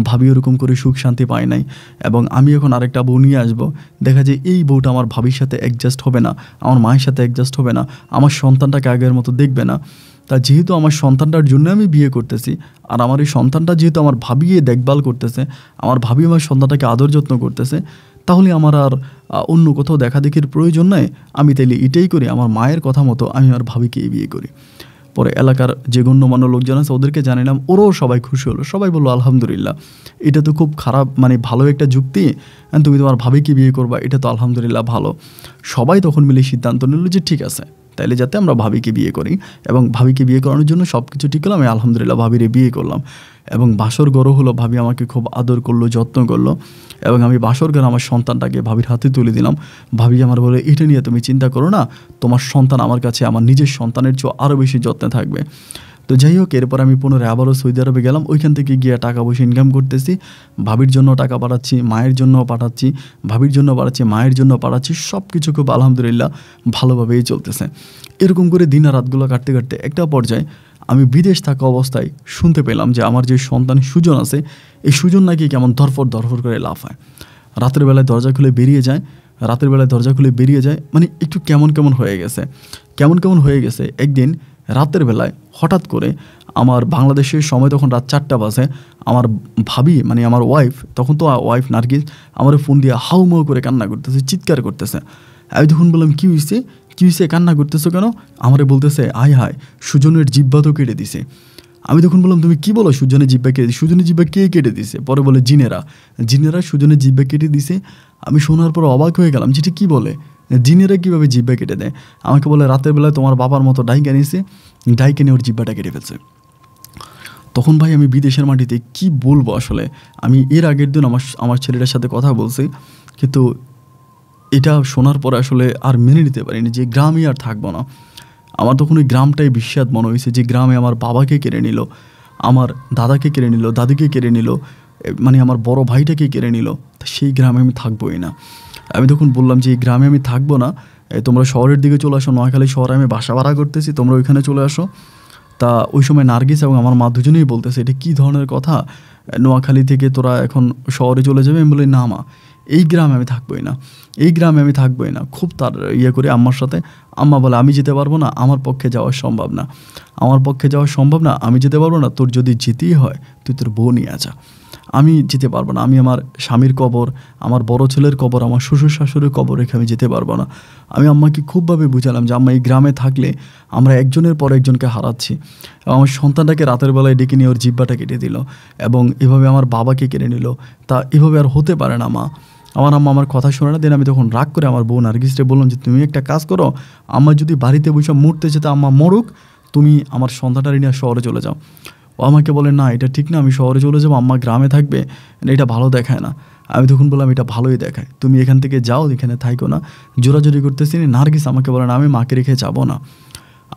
ভাবি ওরকম করে সুখ শান্তি পায় নাই এবং আমি এখন আরেকটা বউ নিয়ে আসবো দেখা যায় এই বউটা আমার ভাবির সাথে অ্যাডজাস্ট হবে না আমার মায়ের সাথে অ্যাডজাস্ট হবে না আমার সন্তানটাকে আগের মতো দেখবে না তা যেহেতু আমার সন্তানটার জন্য আমি বিয়ে করতেছি আর আমার এই সন্তানটা যেহেতু আমার ভাবিয়ে দেখভাল করতেছে আমার ভাবি আমার সন্তানটাকে আদর যত্ন করতেছে তাহলে আমার আর অন্য কোথাও দেখাদেখির প্রয়োজন নয় আমি তাইলে এটাই করি আমার মায়ের কথা মতো আমি আমার ভাবিকে বিয়ে করি পরে এলাকার যে গণ্যমান্য লোকজন আছে ওদেরকে জানিলাম ওরাও সবাই খুশি হলো সবাই বললো আলহামদুলিল্লাহ এটা তো খুব খারাপ মানে ভালো একটা যুক্তি হ্যাঁ, তুমি তোমার ভাবিকে বিয়ে করবা এটা তো আলহামদুলিল্লাহ ভালো সবাই তখন মিলে সিদ্ধান্ত নিল যে ঠিক আছে তাইলে যাতে আমরা ভাবিকে বিয়ে করি এবং ভাবিকে বিয়ে করানোর জন্য সব কিছু ঠিক করলাম আমি আলহামদুলিল্লাহ ভাবিরে বিয়ে করলাম এবং বাসর গড়ও হলো ভাবি আমাকে খুব আদর করলো যত্ন করলো এবং আমি বাসর গড়ে আমার সন্তানটাকে ভাবির হাতে তুলে দিলাম ভাবি আমার বলে এটা নিয়ে তুমি চিন্তা করো না তোমার সন্তান আমার কাছে আমার নিজের সন্তানের চেয়েও আরও বেশি যত্নে থাকবে তো যাই হোক এরপর আমি পুনরায় আবারও সৌদি আরবে গেলাম ওইখান থেকে গিয়ে টাকা পয়সা ইনকাম করতেছি ভাবির জন্য টাকা পাঠাচ্ছি মায়ের জন্য পাঠাচ্ছি ভাবির জন্য পাঠাচ্ছি মায়ের জন্য পাঠাচ্ছি সব কিছু খুব আলহামদুলিল্লাহ ভালোভাবেই চলতেছে এরকম করে দিন আর রাতগুলো কাটতে কাটতে একটা পর্যায়ে আমি বিদেশ থাকা অবস্থায় শুনতে পেলাম যে আমার যে সন্তান সুজন আছে এই সুজন নাকি কেমন ধরফর ধরফর করে লাফায় রাতের বেলায় দরজা খুলে বেরিয়ে যায় রাতের বেলায় দরজা খুলে বেরিয়ে যায় মানে একটু কেমন কেমন হয়ে গেছে কেমন কেমন হয়ে গেছে একদিন রাতের বেলায় হঠাৎ করে আমার বাংলাদেশের সময় তখন রাত চারটা বাজে আমার ভাবি মানে আমার ওয়াইফ তখন তো ওয়াইফ নার্গিস আমার ফোন দিয়ে হাউমাউ করে কান্না করতেছে চিৎকার করতেছে আমি তখন বললাম কী হয়েছে কী হয়েছে কান্না করতেছো কেন আমারে বলতেছে আয় হায় সুজনের জিব্বা তো কেটে দিছে আমি তখন বললাম তুমি কি বলো সুজনের জিব্বা কেটে সুজনের জিব্বা কে কেটে দিছে পরে বলে জিনেরা জিনেরা সুজনের জিব্বা কেটে দিছে আমি শোনার পর অবাক হয়ে গেলাম যেটা কি বলে জিনেরা কীভাবে জিব্বা কেটে দেয় আমাকে বলে রাতের বেলায় তোমার বাবার মতো ডাইকে নিয়েছে ডাইকে নিয়ে ওর জিব্বাটা কেটে ফেলছে তখন ভাই আমি বিদেশের মাটিতে কি বলবো আসলে আমি এর আগের দিন আমার আমার ছেলেটার সাথে কথা বলছি কিন্তু এটা শোনার পর আসলে আর মেনে নিতে পারিনি যে গ্রামে আর থাকবো না আমার তখন ওই গ্রামটাই বিস্বাদ মনে হয়েছে যে গ্রামে আমার বাবাকে কেড়ে নিল আমার দাদাকে কেড়ে নিল দাদিকে কেড়ে নিল মানে আমার বড় ভাইটাকে কেড়ে নিল সেই গ্রামে আমি থাকবোই না আমি তখন বললাম যে এই গ্রামে আমি থাকবো না তোমরা শহরের দিকে চলে আসো নোয়াখালী শহরে আমি বাসা ভাড়া করতেছি তোমরা ওইখানে চলে আসো তা ওই সময় নার্গিস এবং আমার মা দুজনেই বলতেছে এটা কী ধরনের কথা নোয়াখালী থেকে তোরা এখন শহরে চলে যাবে আমি বলি না মা এই গ্রামে আমি থাকবোই না এই গ্রামে আমি থাকবোই না খুব তার ইয়ে করে আম্মার সাথে আম্মা বলে আমি যেতে পারবো না আমার পক্ষে যাওয়া সম্ভব না আমার পক্ষে যাওয়া সম্ভব না আমি যেতে পারবো না তোর যদি যেতেই হয় তুই তোর বউ নিয়ে আমি যেতে পারবো না আমি আমার স্বামীর কবর আমার বড় ছেলের কবর আমার শ্বশুর শাশুড়ির কবর রেখে আমি যেতে পারবো না আমি আম্মাকে খুবভাবে বুঝালাম যে আম্মা এই গ্রামে থাকলে আমরা একজনের পর একজনকে হারাচ্ছি আমার সন্তানটাকে রাতের বেলায় ডেকে নিয়ে ওর জিব্বাটা কেটে দিল এবং এভাবে আমার বাবাকে কেড়ে নিল তা এভাবে আর হতে পারে না মা আমার আম্মা আমার কথা শোনে না দেন আমি তখন রাগ করে আমার বোন আর্গিস্টে বললাম যে তুমি একটা কাজ করো আমার যদি বাড়িতে বসে মরতে যেতে আম্মা মরুক তুমি আমার সন্তানটা নিয়ে শহরে চলে যাও ও আমাকে বলে না এটা ঠিক না আমি শহরে চলে যাবো আম্মা গ্রামে থাকবে এটা ভালো দেখায় না আমি তখন বললাম এটা ভালোই দেখায় তুমি এখান থেকে যাও এখানে থাইকো না জোরাজোরি করতেছি নার্গিস আমাকে বলে না আমি মাকে রেখে যাব না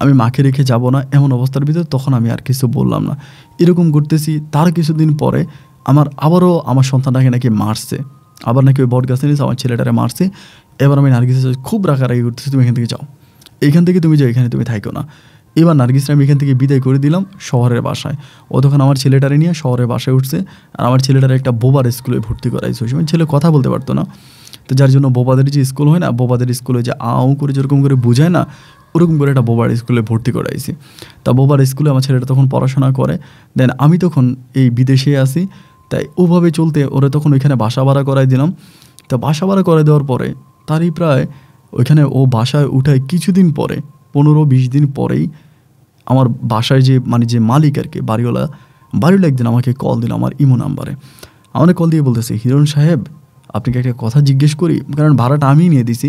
আমি মাকে রেখে যাব না এমন অবস্থার ভিতরে তখন আমি আর কিছু বললাম না এরকম করতেছি তার কিছুদিন পরে আমার আবারও আমার সন্তানটাকে নাকি মারছে আবার নাকি ওই বট গাছে নিয়েছে আমার ছেলেটারে মারছে এবার আমি নার্গিসের খুব রাগারাগি করতেছি তুমি এখান থেকে যাও এখান থেকে তুমি যাও এখানে তুমি থাইকো না এবার নার্গিসরা আমি এখান থেকে বিদায় করে দিলাম শহরের বাসায় অতক্ষণ আমার ছেলেটারে নিয়ে শহরের বাসায় উঠছে আর আমার ছেলেটারে একটা বোবার স্কুলে ভর্তি করাইছে ওই সময় ছেলে কথা বলতে পারতো না তো যার জন্য বোবাদের যে স্কুল হয় না বোবাদের স্কুলে যে আও করে যেরকম করে বোঝায় না ওরকম করে একটা বোবার স্কুলে ভর্তি করাইছি তা বোবার স্কুলে আমার ছেলেটা তখন পড়াশোনা করে দেন আমি তখন এই বিদেশে আসি তাই ওভাবে চলতে ওরা তখন ওইখানে বাসা ভাড়া করাই দিলাম তা বাসা ভাড়া করে দেওয়ার পরে তারই প্রায় ওইখানে ও বাসায় উঠায় কিছুদিন পরে পনেরো বিশ দিন পরেই আমার বাসায় যে মানে যে মালিক আর কি বাড়িওয়ালা বাড়িওয়ালা একদিন আমাকে কল দিল আমার ইমো নাম্বারে আমাকে কল দিয়ে বলতেছে হিরণ সাহেব আপনাকে একটা কথা জিজ্ঞেস করি কারণ ভাড়াটা আমিই নিয়ে দিছি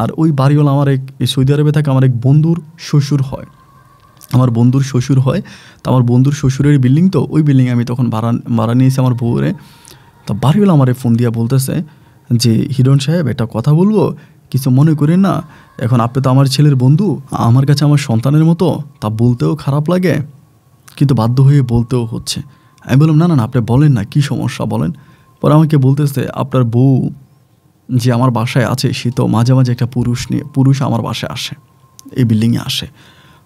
আর ওই বাড়িওয়ালা আমার এক সৌদি আরবে থাকে আমার এক বন্ধুর শ্বশুর হয় আমার বন্ধুর শ্বশুর হয় তো আমার বন্ধুর শ্বশুরের বিল্ডিং তো ওই বিল্ডিং আমি তখন ভাড়া ভাড়া নিয়েছি আমার বউরে তো বাড়িওয়ালা আমার ফোন দিয়া বলতেছে যে হিরণ সাহেব একটা কথা বলবো কিছু মনে করেন না এখন আপনি তো আমার ছেলের বন্ধু আমার কাছে আমার সন্তানের মতো তা বলতেও খারাপ লাগে কিন্তু বাধ্য হয়ে বলতেও হচ্ছে আমি বললাম না না না আপনি বলেন না কি সমস্যা বলেন পরে আমাকে বলতেছে আপনার বউ যে আমার বাসায় আছে সে তো মাঝে মাঝে একটা পুরুষ নিয়ে পুরুষ আমার বাসায় আসে এই বিল্ডিংয়ে আসে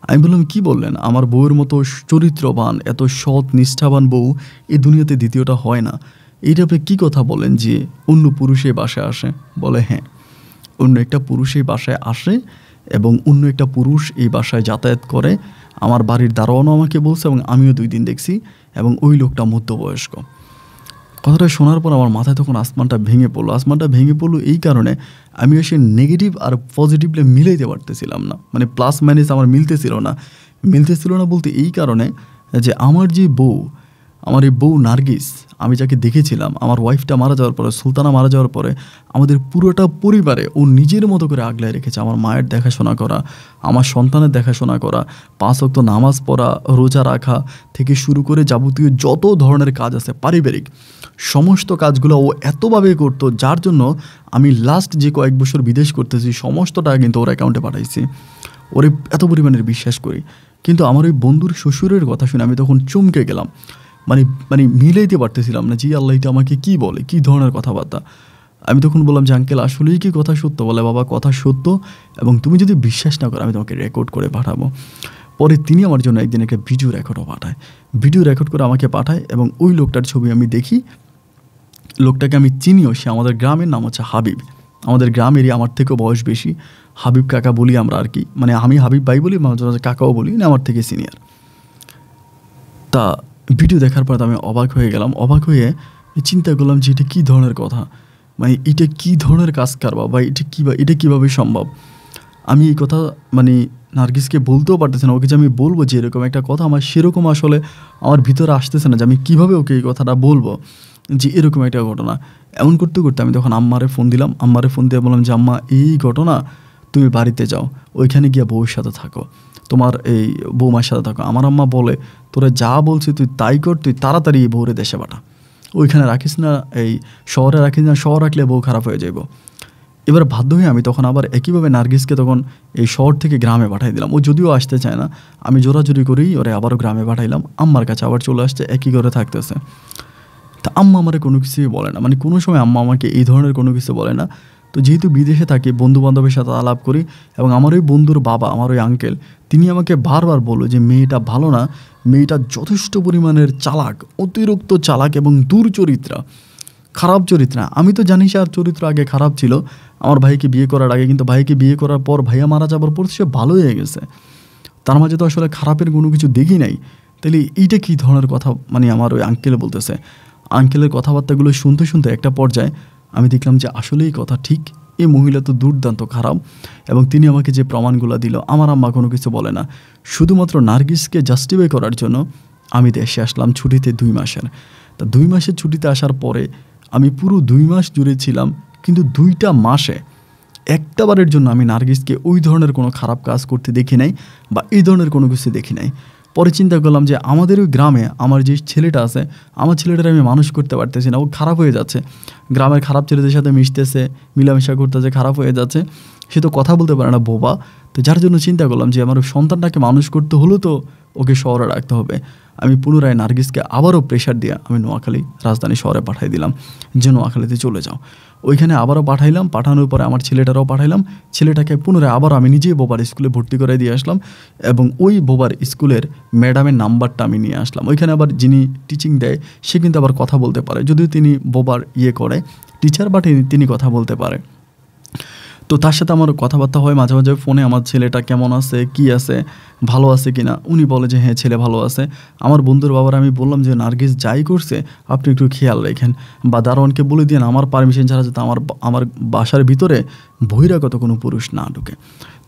আমি বললাম কি বললেন আমার বউয়ের মতো চরিত্রবান এত সৎ নিষ্ঠাবান বউ এই দুনিয়াতে দ্বিতীয়টা হয় না এইটা আপনি কী কথা বলেন যে অন্য পুরুষে বাসায় আসে বলে হ্যাঁ অন্য একটা পুরুষ এই বাসায় আসে এবং অন্য একটা পুরুষ এই বাসায় যাতায়াত করে আমার বাড়ির দারোয়ানও আমাকে বলছে এবং আমিও দুই দিন দেখছি এবং ওই লোকটা মধ্যবয়স্ক কথাটা শোনার পর আমার মাথায় তখন আসমানটা ভেঙে পড়লো আসমানটা ভেঙে পড়লো এই কারণে আমি সে নেগেটিভ আর পজিটিভলে মিলাইতে পারতেছিলাম না মানে প্লাস মাইনাস আমার মিলতেছিল না মিলতেছিল না বলতে এই কারণে যে আমার যে বউ আমার এই বউ নার্গিস আমি যাকে দেখেছিলাম আমার ওয়াইফটা মারা যাওয়ার পরে সুলতানা মারা যাওয়ার পরে আমাদের পুরোটা পরিবারে ও নিজের মতো করে আগলায় রেখেছে আমার মায়ের দেখাশোনা করা আমার সন্তানের দেখাশোনা করা পাঁচ অক্ত নামাজ পড়া রোজা রাখা থেকে শুরু করে যাবতীয় যত ধরনের কাজ আছে পারিবারিক সমস্ত কাজগুলো ও এতভাবে করতো যার জন্য আমি লাস্ট যে কয়েক বছর বিদেশ করতেছি সমস্ত টাকা কিন্তু ওর অ্যাকাউন্টে পাঠাইছি ওরে এত পরিমাণের বিশ্বাস করি কিন্তু আমার ওই বন্ধুর শ্বশুরের কথা শুনে আমি তখন চমকে গেলাম মানে মানে মিলাইতে পারতেছিলাম না জি আল্লাহ এটা আমাকে কি বলে কি ধরনের কথাবার্তা আমি তখন বললাম যে আঙ্কেল আসলেই কি কথা সত্য বলে বাবা কথা সত্য এবং তুমি যদি বিশ্বাস না করো আমি তোমাকে রেকর্ড করে পাঠাবো পরে তিনি আমার জন্য একদিন একটা ভিডিও রেকর্ডও পাঠায় ভিডিও রেকর্ড করে আমাকে পাঠায় এবং ওই লোকটার ছবি আমি দেখি লোকটাকে আমি চিনিও সে আমাদের গ্রামের নাম হচ্ছে হাবিব আমাদের গ্রামেরই আমার থেকেও বয়স বেশি হাবিব কাকা বলি আমরা আর কি মানে আমি হাবিব ভাই বলি কাকাও বলি না আমার থেকে সিনিয়র তা ভিডিও দেখার পর আমি অবাক হয়ে গেলাম অবাক হয়ে চিন্তা করলাম যে এটা কী ধরনের কথা মানে এটা কী ধরনের কাজ কারবা বা এটা কী বা এটা কীভাবে সম্ভব আমি এই কথা মানে নার্গিসকে বলতেও পারতেছে না ওকে যে আমি বলবো যে এরকম একটা কথা আমার সেরকম আসলে আমার ভিতরে আসতেছে না যে আমি কীভাবে ওকে এই কথাটা বলবো যে এরকম একটা ঘটনা এমন করতে করতে আমি তখন আম্মারে ফোন দিলাম আম্মারে ফোন দিয়ে বললাম যে আম্মা এই ঘটনা তুমি বাড়িতে যাও ওইখানে গিয়ে বউর সাথে থাকো তোমার এই বৌমার সাথে থাকো আমার আম্মা বলে তোরা যা বলছি তুই তাই কর তুই তাড়াতাড়ি এই বউরে দেশে পাঠা ওইখানে রাখিস না এই শহরে রাখিস না শহর রাখলে বউ খারাপ হয়ে যাইব এবার বাধ্য হয়ে আমি তখন আবার একইভাবে নার্গিসকে তখন এই শহর থেকে গ্রামে পাঠাই দিলাম ও যদিও আসতে চায় না আমি জোরাজোরি করেই ওরে আবারও গ্রামে পাঠাইলাম আম্মার কাছে আবার চলে আসছে একই করে থাকতেছে তা আম্মা আমার কোনো কিছুই বলে না মানে কোনো সময় আম্মা আমাকে এই ধরনের কোনো কিছু বলে না তো যেহেতু বিদেশে থাকি বন্ধু বান্ধবের সাথে আলাপ করি এবং আমার ওই বন্ধুর বাবা আমার ওই আঙ্কেল তিনি আমাকে বারবার বলল যে মেয়েটা ভালো না মেয়েটা যথেষ্ট পরিমাণের চালাক অতিরিক্ত চালাক এবং চরিত্রা খারাপ চরিত্রা আমি তো জানি সে আর চরিত্র আগে খারাপ ছিল আমার ভাইকে বিয়ে করার আগে কিন্তু ভাইকে বিয়ে করার পর ভাইয়া মারা যাবার পর সে ভালো হয়ে গেছে তার মাঝে তো আসলে খারাপের কোনো কিছু দেখি নাই তাহলে এইটা কী ধরনের কথা মানে আমার ওই আঙ্কেলে বলতেছে আঙ্কেলের কথাবার্তাগুলো শুনতে শুনতে একটা পর্যায়ে আমি দেখলাম যে আসলেই কথা ঠিক এই মহিলা তো দুর্দান্ত খারাপ এবং তিনি আমাকে যে প্রমাণগুলো দিল আমার আম্মা কোনো কিছু বলে না শুধুমাত্র নার্গিসকে জাস্টিফাই করার জন্য আমি দেশে আসলাম ছুটিতে দুই মাসের তা দুই মাসের ছুটিতে আসার পরে আমি পুরো দুই মাস জুড়ে ছিলাম কিন্তু দুইটা মাসে একটা বারের জন্য আমি নার্গিসকে ওই ধরনের কোনো খারাপ কাজ করতে দেখি নাই বা এই ধরনের কোনো কিছু দেখি নাই পরে চিন্তা করলাম যে আমাদের ওই গ্রামে আমার যে ছেলেটা আছে আমার ছেলেটার আমি মানুষ করতে পারতেছি না ও খারাপ হয়ে যাচ্ছে গ্রামের খারাপ ছেলেদের সাথে মিশতেছে মিলামেশা করতেছে খারাপ হয়ে যাচ্ছে সে তো কথা বলতে পারে না বোবা তো যার জন্য চিন্তা করলাম যে আমার সন্তানটাকে মানুষ করতে হলেও তো ওকে শহরে রাখতে হবে আমি পুনরায় নার্গিসকে আবারও প্রেশার দিয়ে আমি নোয়াখালী রাজধানী শহরে পাঠিয়ে দিলাম যে নোয়াখালীতে চলে যাও ওইখানে আবারও পাঠাইলাম পাঠানোর পরে আমার ছেলেটারও পাঠাইলাম ছেলেটাকে পুনরায় আবার আমি নিজেই বোবার স্কুলে ভর্তি করে দিয়ে আসলাম এবং ওই বোবার স্কুলের ম্যাডামের নাম্বারটা আমি নিয়ে আসলাম ওইখানে আবার যিনি টিচিং দেয় সে কিন্তু আবার কথা বলতে পারে যদিও তিনি বোবার ইয়ে করে টিচার বা তিনি কথা বলতে পারে তো তার সাথে আমার কথাবার্তা হয় মাঝে মাঝে ফোনে আমার ছেলেটা কেমন আছে কি আছে ভালো আছে কি না উনি বলে যে হ্যাঁ ছেলে ভালো আছে আমার বন্ধুর বাবার আমি বললাম যে নার্গিস যাই করছে আপনি একটু খেয়াল রেখেন বা দারোয়ানকে বলে দিন আমার পারমিশন ছাড়া যাতে আমার আমার বাসার ভিতরে বহিরাগত কোনো পুরুষ না ঢুকে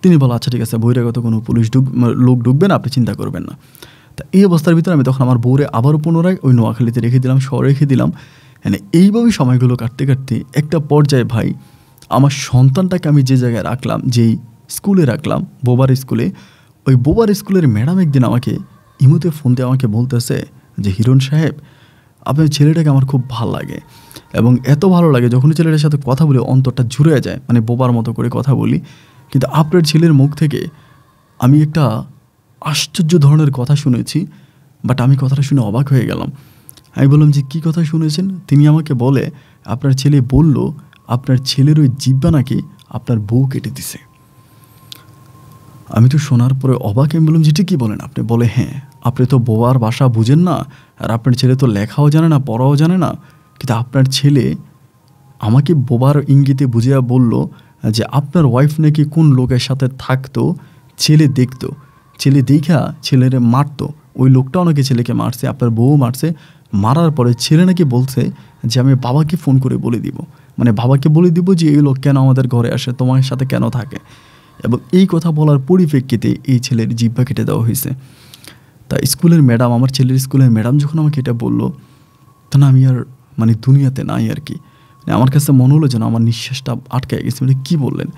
তিনি বলে আচ্ছা ঠিক আছে বহিরাগত কোনো পুলিশ ঢুক লোক না আপনি চিন্তা করবেন না তা এই অবস্থার ভিতরে আমি তখন আমার বউরে আবারও পুনরায় ওই নোয়াখালীতে রেখে দিলাম শহরে রেখে দিলাম মানে এইভাবেই সময়গুলো কাটতে কাটতে একটা পর্যায়ে ভাই আমার সন্তানটাকে আমি যে জায়গায় রাখলাম যেই স্কুলে রাখলাম বোবার স্কুলে ওই বোবার স্কুলের ম্যাডাম একদিন আমাকে ইমুতে ফোন দিয়ে আমাকে বলতেছে যে হিরণ সাহেব আপনার ছেলেটাকে আমার খুব ভালো লাগে এবং এত ভালো লাগে যখন ছেলেটার সাথে কথা বলি অন্তরটা জুড়ে যায় মানে বোবার মতো করে কথা বলি কিন্তু আপনার ছেলের মুখ থেকে আমি একটা আশ্চর্য ধরনের কথা শুনেছি বাট আমি কথাটা শুনে অবাক হয়ে গেলাম আমি বললাম যে কি কথা শুনেছেন তিনি আমাকে বলে আপনার ছেলে বলল আপনার ছেলের ওই জিব্বা নাকি আপনার বউ কেটে দিছে আমি তো শোনার পরে অবাক আমি বললাম যেটি কি বলেন আপনি বলে হ্যাঁ আপনি তো বোবার বাসা বুঝেন না আর আপনার ছেলে তো লেখাও জানে না পড়াও জানে না কিন্তু আপনার ছেলে আমাকে বোবার ইঙ্গিতে বুঝিয়া বলল যে আপনার ওয়াইফ নাকি কোন লোকের সাথে থাকতো ছেলে দেখতো ছেলে দেখা ছেলেরে মারতো ওই লোকটা অনেকে ছেলেকে মারছে আপনার বউ মারছে মারার পরে ছেলে নাকি বলছে যে আমি বাবাকে ফোন করে বলে দিব মানে বাবাকে বলে দিব যে এই লোক কেন আমাদের ঘরে আসে তোমার সাথে কেন থাকে এবং এই কথা বলার পরিপ্রেক্ষিতে এই ছেলের জিব্বা কেটে দেওয়া হয়েছে তা স্কুলের ম্যাডাম আমার ছেলের স্কুলের ম্যাডাম যখন আমাকে এটা বললো তখন আমি আর মানে দুনিয়াতে নাই আর কি মানে আমার কাছে মনে হলো যেন আমার নিঃশ্বাসটা আটকে গেছে মানে কী বললেন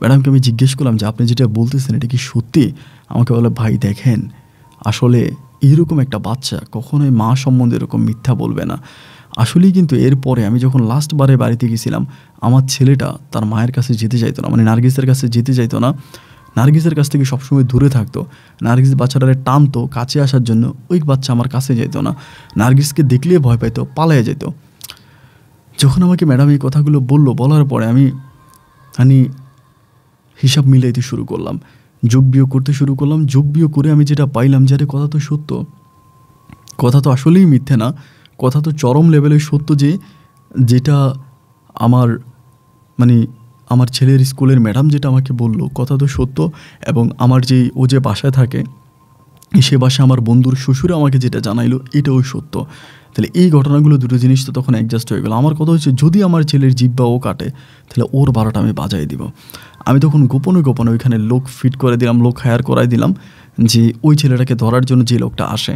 ম্যাডামকে আমি জিজ্ঞেস করলাম যে আপনি যেটা বলতেছেন এটা কি সত্যি আমাকে বলে ভাই দেখেন আসলে এইরকম একটা বাচ্চা কখনোই মা সম্বন্ধে এরকম মিথ্যা বলবে না আসলেই কিন্তু এরপরে আমি যখন লাস্টবারে বাড়িতে গেছিলাম আমার ছেলেটা তার মায়ের কাছে যেতে চাইতো না মানে নার্গিসের কাছে যেতে চাইতো না নার্গিসের কাছ থেকে সবসময় দূরে থাকতো নার্গিস বাচ্চাটারে টানতো কাছে আসার জন্য ওই বাচ্চা আমার কাছে যেত না নার্গিসকে দেখলে ভয় পাইতো পালিয়ে যেত যখন আমাকে ম্যাডাম এই কথাগুলো বলল বলার পরে আমি আমি হিসাব মিলাইতে শুরু করলাম যোগ বিয়োগ করতে শুরু করলাম যোগ বিয়োগ করে আমি যেটা পাইলাম যে কথা তো সত্য কথা তো আসলেই মিথ্যে না কথা তো চরম লেভেলের সত্য যে যেটা আমার মানে আমার ছেলের স্কুলের ম্যাডাম যেটা আমাকে বলল কথা তো সত্য এবং আমার যে ও যে বাসায় থাকে সে বাসায় আমার বন্ধুর শ্বশুরে আমাকে যেটা জানাইলো এটাও সত্য তাহলে এই ঘটনাগুলো দুটো জিনিস তো তখন অ্যাডজাস্ট হয়ে গেলো আমার কথা হচ্ছে যদি আমার ছেলের জিব্বা ও কাটে তাহলে ওর বারোটা আমি বাজাই দিব আমি তখন গোপনে গোপনে ওইখানে লোক ফিট করে দিলাম লোক হায়ার করাই দিলাম যে ওই ছেলেটাকে ধরার জন্য যে লোকটা আসে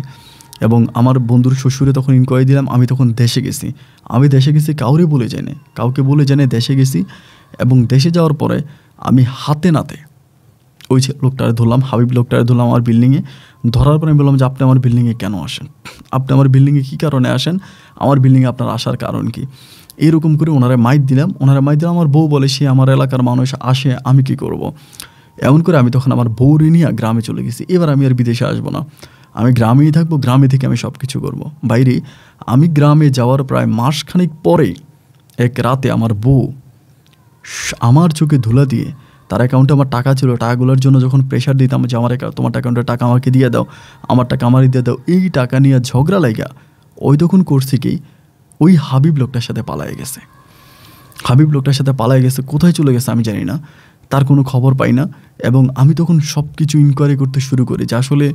এবং আমার বন্ধুর শ্বশুরে তখন ইনকোয়ারি দিলাম আমি তখন দেশে গেছি আমি দেশে গেছি কাউরে বলে জানে কাউকে বলে জানে দেশে গেছি এবং দেশে যাওয়ার পরে আমি হাতে নাতে ওই লোকটারে ধরলাম হাবিব লোকটারে ধরলাম আমার বিল্ডিংয়ে ধরার পরে আমি বললাম যে আপনি আমার বিল্ডিংয়ে কেন আসেন আপনি আমার বিল্ডিংয়ে কী কারণে আসেন আমার বিল্ডিংয়ে আপনার আসার কারণ কি এইরকম করে ওনারা মাইক দিলাম ওনারা মাইক দিলাম আমার বউ বলে সে আমার এলাকার মানুষ আসে আমি কি করব। এমন করে আমি তখন আমার বউ নিয়ে গ্রামে চলে গেছি এবার আমি আর বিদেশে আসবো না আমি গ্রামেই থাকবো গ্রামে থেকে আমি সব কিছু করবো বাইরে আমি গ্রামে যাওয়ার প্রায় মাসখানেক পরে এক রাতে আমার বউ আমার চোখে ধুলা দিয়ে তার অ্যাকাউন্টে আমার টাকা ছিল টাকাগুলোর জন্য যখন প্রেশার দিতাম যে আমার তোমার অ্যাকাউন্টে টাকা আমাকে দিয়ে দাও আমার টাকা আমারই দিয়ে দাও এই টাকা নিয়ে ঝগড়া লাগা ওই তখন করছি কি ওই হাবিব লোকটার সাথে পালায় গেছে হাবিব লোকটার সাথে পালায় গেছে কোথায় চলে গেছে আমি জানি না তার কোনো খবর পাই না এবং আমি তখন সব কিছু ইনকোয়ারি করতে শুরু করি যে আসলে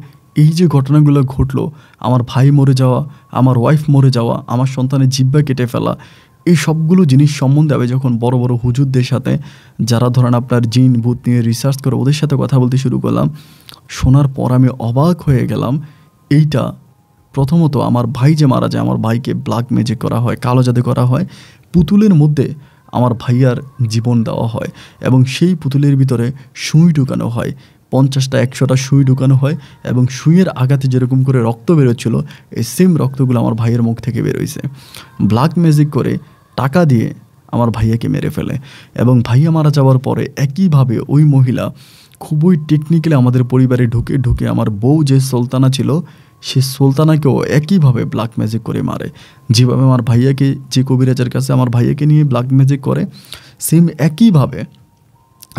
এই যে ঘটনাগুলো ঘটলো আমার ভাই মরে যাওয়া আমার ওয়াইফ মরে যাওয়া আমার সন্তানের জিব্বা কেটে ফেলা এই সবগুলো জিনিস সম্বন্ধে আমি যখন বড় বড় হুজুরদের সাথে যারা ধরেন আপনার জিন ভূত নিয়ে রিসার্চ করে ওদের সাথে কথা বলতে শুরু করলাম শোনার পর আমি অবাক হয়ে গেলাম এইটা প্রথমত আমার ভাই যে মারা যায় আমার ভাইকে ব্ল্যাক ম্যাজিক করা হয় কালো জাদু করা হয় পুতুলের মধ্যে আমার ভাইয়ার জীবন দেওয়া হয় এবং সেই পুতুলের ভিতরে সুঁই ঢুকানো হয় পঞ্চাশটা একশোটা সুই ঢুকানো হয় এবং সুইয়ের আঘাতে যেরকম করে রক্ত বেরোচ্ছিল এই সেম রক্তগুলো আমার ভাইয়ের মুখ থেকে বেরোইছে ব্ল্যাক ম্যাজিক করে টাকা দিয়ে আমার ভাইয়াকে মেরে ফেলে এবং ভাইয়া মারা যাওয়ার পরে একইভাবে ওই মহিলা খুবই টেকনিক্যালি আমাদের পরিবারে ঢুকে ঢুকে আমার বউ যে সুলতানা ছিল সে সুলতানাকেও একইভাবে ব্ল্যাক ম্যাজিক করে মারে যেভাবে আমার ভাইয়াকে যে কবিরাজের কাছে আমার ভাইয়াকে নিয়ে ব্ল্যাক ম্যাজিক করে সেম একইভাবে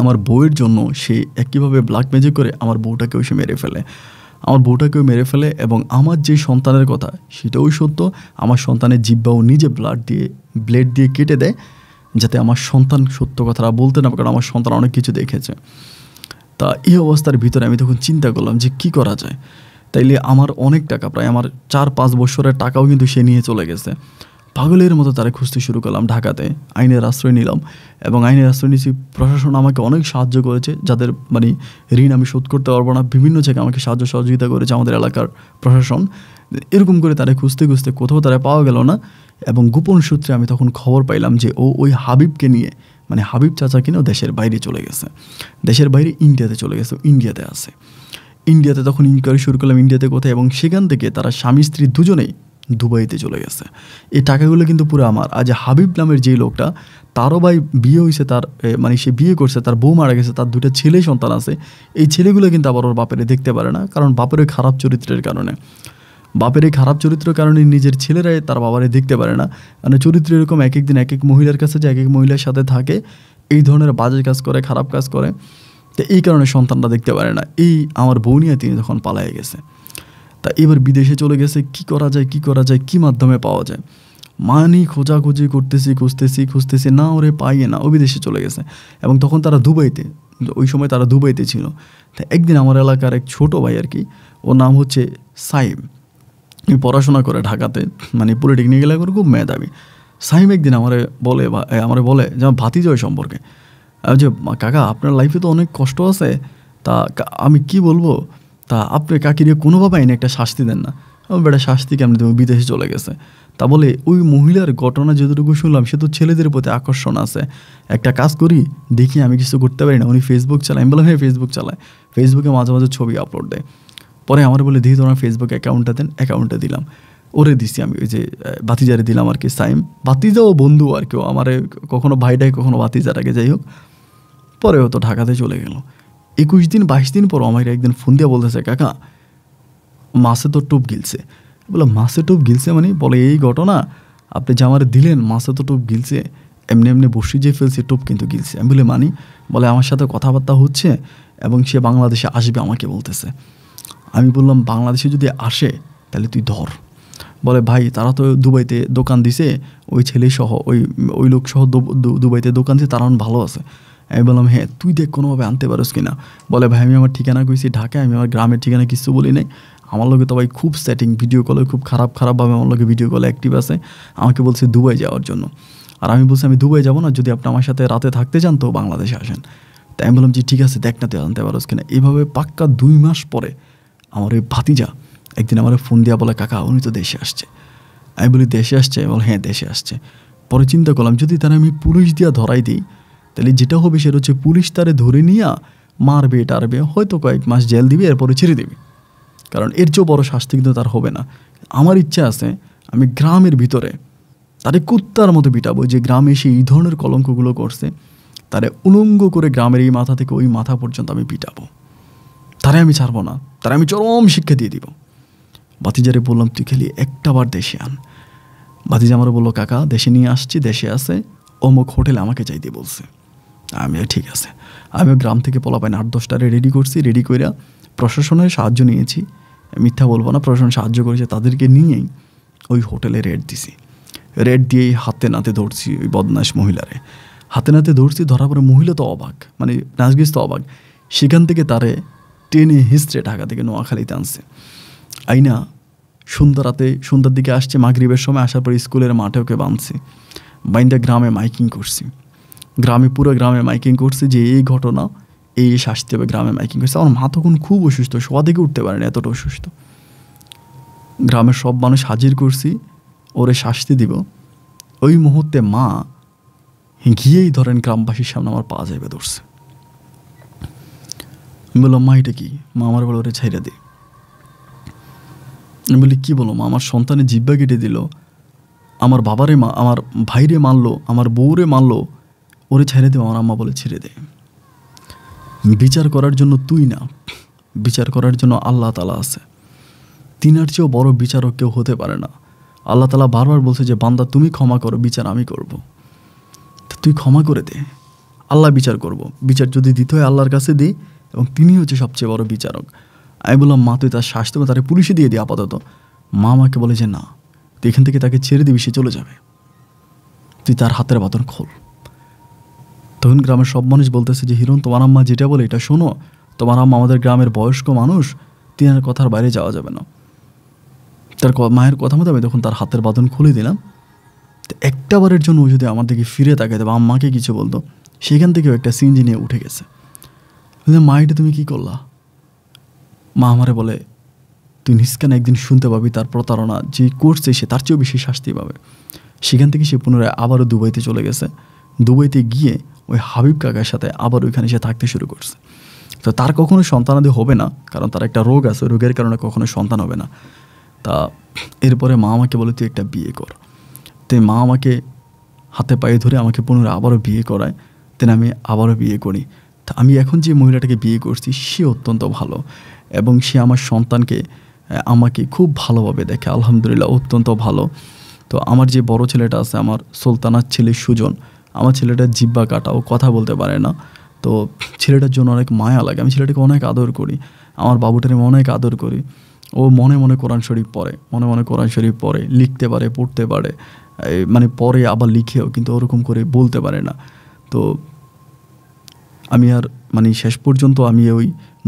আমার বউয়ের জন্য সে একইভাবে ব্ল্যাক ম্যাজিক করে আমার বউটাকেও সে মেরে ফেলে আমার বউটাকেও মেরে ফেলে এবং আমার যে সন্তানের কথা সেটাও সত্য আমার সন্তানের জিব্বাও নিজে ব্লাড দিয়ে ব্লেড দিয়ে কেটে দেয় যাতে আমার সন্তান সত্য কথাটা বলতে না কারণ আমার সন্তান অনেক কিছু দেখেছে তা এই অবস্থার ভিতরে আমি তখন চিন্তা করলাম যে কি করা যায় তাইলে আমার অনেক টাকা প্রায় আমার চার পাঁচ বছরের টাকাও কিন্তু সে নিয়ে চলে গেছে পাগলের মতো তারা খুঁজতে শুরু করলাম ঢাকাতে আইনের আশ্রয় নিলাম এবং আইনের আশ্রয় নিয়েছি প্রশাসন আমাকে অনেক সাহায্য করেছে যাদের মানে ঋণ আমি শোধ করতে পারবো না বিভিন্ন জায়গায় আমাকে সাহায্য সহযোগিতা করেছে আমাদের এলাকার প্রশাসন এরকম করে তারা খুঁজতে খুঁজতে কোথাও তারা পাওয়া গেল না এবং গোপন সূত্রে আমি তখন খবর পাইলাম যে ও ওই হাবিবকে নিয়ে মানে হাবিব চাচা কিনেও দেশের বাইরে চলে গেছে দেশের বাইরে ইন্ডিয়াতে চলে গেছে ইন্ডিয়াতে আছে ইন্ডিয়াতে তখন ইনকোয়ারি শুরু করলাম ইন্ডিয়াতে কোথায় এবং সেখান থেকে তারা স্বামী স্ত্রী দুজনেই দুবাইতে চলে গেছে এই টাকাগুলো কিন্তু পুরো আমার আজ হাবিব নামের যেই লোকটা তারও ভাই বিয়ে হয়েছে তার মানে সে বিয়ে করছে তার বউ মারা গেছে তার দুটা ছেলে সন্তান আছে এই ছেলেগুলো কিন্তু আবার ওর বাপেরে দেখতে পারে না কারণ বাপের ওই খারাপ চরিত্রের কারণে বাপের এই খারাপ চরিত্রের কারণে নিজের ছেলেরাই তার বাবারে দেখতে পারে না মানে চরিত্র এরকম এক একদিন এক এক মহিলার কাছে যে এক এক মহিলার সাথে থাকে এই ধরনের বাজে কাজ করে খারাপ কাজ করে তো এই কারণে সন্তানটা দেখতে পারে না এই আমার বউ নিয়ে তিনি যখন পালাই গেছে তা এবার বিদেশে চলে গেছে কি করা যায় কি করা যায় কি মাধ্যমে পাওয়া যায় মানি খোঁজাখুঁজি করতেছি খুঁজতেছি খুঁজতেছি না ওরে পাইয়ে না ও বিদেশে চলে গেছে এবং তখন তারা দুবাইতে ওই সময় তারা দুবাইতে ছিল তা একদিন আমার এলাকার এক ছোট ভাই আর কি ওর নাম হচ্ছে সাইম পড়াশোনা করে ঢাকাতে মানে পলিটেকনিক এলাকার খুব মেধাবী সাইম একদিন আমারে বলে বা আমারে বলে যে আমার ভাতিজয় সম্পর্কে যে কাকা আপনার লাইফে তো অনেক কষ্ট আছে তা আমি কি বলবো তা আপনি কাকিরিয়া কোনোভাবে এনে একটা শাস্তি দেন না আমার বেটা শাস্তি কেমন তুমি বিদেশে চলে গেছে তা বলে ওই মহিলার ঘটনা যতটুকু শুনলাম সে তো ছেলেদের প্রতি আকর্ষণ আছে একটা কাজ করি দেখি আমি কিছু করতে পারি না উনি ফেসবুক চালায় আমি বললাম হ্যাঁ ফেসবুক চালায় ফেসবুকে মাঝে মাঝে ছবি আপলোড দেয় পরে আমার বলে দিই তোমার ফেসবুক অ্যাকাউন্টটা দেন অ্যাকাউন্টটা দিলাম ওরে দিছি আমি ওই যে বাতিজারে দিলাম আর কি সাইম বাতিজা ও বন্ধু আর কেউ আমার কখনো ভাইটাই কখনো আগে যাই হোক পরে ও তো ঢাকাতে চলে গেলো একুশ দিন বাইশ দিন পর আমার একদিন ফোন দিয়ে বলতেছে কাকা মাসে তো টোপ গিলছে বলে মাসে টোপ গিলছে মানে বলে এই ঘটনা আপনি যে আমার দিলেন মাসে তো টোপ গিলছে এমনি এমনি বসি যে ফেলছে টোপ কিন্তু গিলছে আমি বলে মানি বলে আমার সাথে কথাবার্তা হচ্ছে এবং সে বাংলাদেশে আসবে আমাকে বলতেছে আমি বললাম বাংলাদেশে যদি আসে তাহলে তুই ধর বলে ভাই তারা তো দুবাইতে দোকান দিছে ওই ছেলে সহ ওই ওই লোকসহ দুবাইতে দোকান দিছে তারা ভালো আছে আমি বললাম হ্যাঁ তুই দেখ কোনোভাবে আনতে পারোস কি না বলে ভাই আমি আমার ঠিকানা কইছি ঢাকায় আমি আমার গ্রামের ঠিকানা কিছু বলি নাই আমার লোকে তো ভাই খুব সেটিং ভিডিও কলে খুব খারাপ খারাপভাবে আমার লোকে ভিডিও কলে অ্যাক্টিভ আছে আমাকে বলছে দুবাই যাওয়ার জন্য আর আমি বলছি আমি দুবাই যাবো না যদি আপনি আমার সাথে রাতে থাকতে চান তো বাংলাদেশে আসেন তাই আমি বললাম যে ঠিক আছে দেখ না তুই আনতে পারোস না এভাবে পাক্কা দুই মাস পরে আমার ওই ভাতিজা একদিন আমার ফোন দিয়া বলে কাকা উনি তো দেশে আসছে আমি বলি দেশে আসছে বল হ্যাঁ দেশে আসছে পরে চিন্তা করলাম যদি তারা আমি পুলিশ দিয়া ধরাই দিই তাহলে যেটা হবে সেটা হচ্ছে পুলিশ তারে ধরে নিয়ে মারবে টারবে হয়তো কয়েক মাস জেল দিবে এরপরে ছেড়ে দেবে কারণ এর চেয়েও বড় শাস্তি কিন্তু তার হবে না আমার ইচ্ছা আছে আমি গ্রামের ভিতরে তারে কুত্তার মতো বিটাবো যে গ্রামে সে এই ধরনের কলঙ্কগুলো করছে তারে উলঙ্গ করে গ্রামের এই মাথা থেকে ওই মাথা পর্যন্ত আমি পিটাবো তারে আমি ছাড়বো না তারে আমি চরম শিক্ষা দিয়ে দিব বাতিজারে বললাম তুই খেলি একটাবার দেশে আন বাতিজা আমার বললো কাকা দেশে নিয়ে আসছি দেশে আছে অমুক হোটেলে আমাকে চাইতে বলছে আমি ঠিক আছে আমি গ্রাম থেকে পোলাপাইন আট দশটারে রেডি করছি রেডি কইরা প্রশাসনের সাহায্য নিয়েছি মিথ্যা বলবো না প্রশাসন সাহায্য করেছে তাদেরকে নিয়েই ওই হোটেলে রেড দিছি রেড দিয়েই হাতে নাতে ধরছি ওই বদমাস মহিলারে হাতে নাতে ধরছি ধরা পরে মহিলা তো অবাক মানে নাজগিস তো অবাক সেখান থেকে তারে টেনে হিস্ট্রে ঢাকা থেকে নোয়াখালীতে আনছে আইনা সন্ধ্যা রাতে সন্ধ্যার দিকে আসছে মাগরীবের সময় আসার পর স্কুলের মাঠে ওকে বাঁধছি বাইন্দা গ্রামে মাইকিং করছি গ্রামে পুরো গ্রামে মাইকিং করছে যে এই ঘটনা এই শাস্তি হবে গ্রামে মাইকিং করছে আমার মা তখন খুব অসুস্থ শোয়া দিকে উঠতে পারেনি এতটা অসুস্থ গ্রামের সব মানুষ হাজির করছি ওরে শাস্তি দিব ওই মুহূর্তে মা গিয়েই ধরেন গ্রামবাসীর সামনে আমার পা যাবে ধরছে আমি বললাম মা এটা কি মা আমার বলে ওরে ছাইরা দে আমি বলি কী বলো মা আমার সন্তানের জিব্বা কেটে দিল আমার বাবারে মা আমার ভাইরে মানলো আমার বউরে মানলো ওরে ছেড়ে দে আমার আম্মা বলে ছেড়ে দে বিচার করার জন্য তুই না বিচার করার জন্য আল্লাহ তালা আছে তিনার চেয়েও বড় বিচারক কেউ হতে পারে না আল্লাহ তালা বারবার বলছে যে বান্দা তুমি ক্ষমা করো বিচার আমি করব। তুই ক্ষমা করে দে আল্লাহ বিচার করব। বিচার যদি দিতে হয় আল্লাহর কাছে দিই এবং তিনি হচ্ছে সবচেয়ে বড় বিচারক আমি বললাম মা তুই তার শাস্তি তারে পুলিশে দিয়ে দিই আপাতত মা আমাকে বলে যে না তুই এখান থেকে তাকে ছেড়ে দিবি সে চলে যাবে তুই তার হাতের বাতন খোল তখন গ্রামের সব মানুষ বলতেছে যে হিরণ তোমার আম্মা যেটা বলে এটা শোনো তোমার আম্মা আমাদের গ্রামের বয়স্ক মানুষ আর কথার বাইরে যাওয়া যাবে না তার মায়ের কথা মতো আমি তখন তার হাতের বাঁধন খুলে দিলাম তো একটা বারের জন্য ও যদি আমার দিকে ফিরে তাকাইতো বা আম্মাকে কিছু বলতো সেখান থেকেও একটা সিনজি নিয়ে উঠে গেছে মা এটা তুমি কি করলা মা আমারে বলে তুই নিষ্কান একদিন শুনতে পাবি তার প্রতারণা যে করছে সে তার চেয়েও বেশি শাস্তি পাবে সেখান থেকে সে পুনরায় আবারও দুবাইতে চলে গেছে দুবাইতে গিয়ে ওই হাবিব কাকার সাথে আবার ওইখানে সে থাকতে শুরু করছে তো তার কখনো সন্তানাদি হবে না কারণ তার একটা রোগ আছে রোগের কারণে কখনো সন্তান হবে না তা এরপরে মা আমাকে বলে তুই একটা বিয়ে কর তাই মা আমাকে হাতে পায়ে ধরে আমাকে পুনরায় আবারও বিয়ে করায় তেন আমি আবারও বিয়ে করি তা আমি এখন যে মহিলাটাকে বিয়ে করছি সে অত্যন্ত ভালো এবং সে আমার সন্তানকে আমাকে খুব ভালোভাবে দেখে আলহামদুলিল্লাহ অত্যন্ত ভালো তো আমার যে বড় ছেলেটা আছে আমার সুলতানার ছেলে সুজন আমার ছেলেটার জিব্বা কাটা ও কথা বলতে পারে না তো ছেলেটার জন্য অনেক মায়া লাগে আমি ছেলেটাকে অনেক আদর করি আমার বাবুটার আমি অনেক আদর করি ও মনে মনে কোরআন শরীফ পড়ে মনে মনে কোরআন শরীফ পড়ে লিখতে পারে পড়তে পারে মানে পরে আবার লিখেও কিন্তু ওরকম করে বলতে পারে না তো আমি আর মানে শেষ পর্যন্ত আমি ওই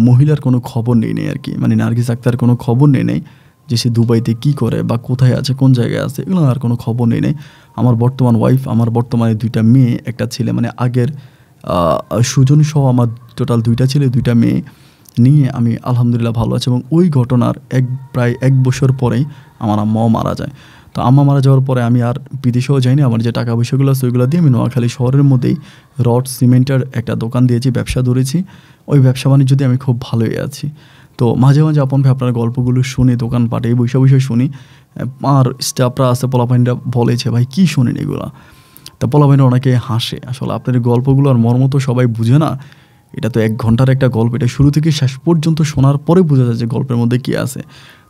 মহিলার কোনো খবর নেই নেই আর কি মানে নার্গিস আক্তার কোনো খবর নেই নেই যে সে দুবাইতে কি করে বা কোথায় আছে কোন জায়গায় আছে এগুলো আর কোনো খবর নেই নেই আমার বর্তমান ওয়াইফ আমার বর্তমানে দুইটা মেয়ে একটা ছেলে মানে আগের সুজন সহ আমার টোটাল দুইটা ছেলে দুইটা মেয়ে নিয়ে আমি আলহামদুলিল্লাহ ভালো আছি এবং ওই ঘটনার এক প্রায় এক বছর পরেই আমার আম্মাও মারা যায় তো আম্মা মারা যাওয়ার পরে আমি আর বিদেশেও যাইনি আমার যে টাকা পয়সাগুলো আছে ওইগুলো দিয়ে আমি নোয়াখালী শহরের মধ্যেই রড সিমেন্টের একটা দোকান দিয়েছি ব্যবসা ধরেছি ওই ব্যবসা বাণিজ্য দিয়ে আমি খুব ভালোই আছি তো মাঝে মাঝে আপন ভাই আপনার গল্পগুলো শুনে দোকানপাটে বৈশা বৈশা শুনি আর স্টাফরা আছে পোলাপাইনরা বলেছে ভাই কী শোনেন এগুলা তা পোলাপাইনরা অনেকে হাসে আসলে আপনার গল্পগুলো আর মর্ম তো সবাই বুঝে না এটা তো এক ঘন্টার একটা গল্প এটা শুরু থেকে শেষ পর্যন্ত শোনার পরে বোঝা যায় যে গল্পের মধ্যে কী আছে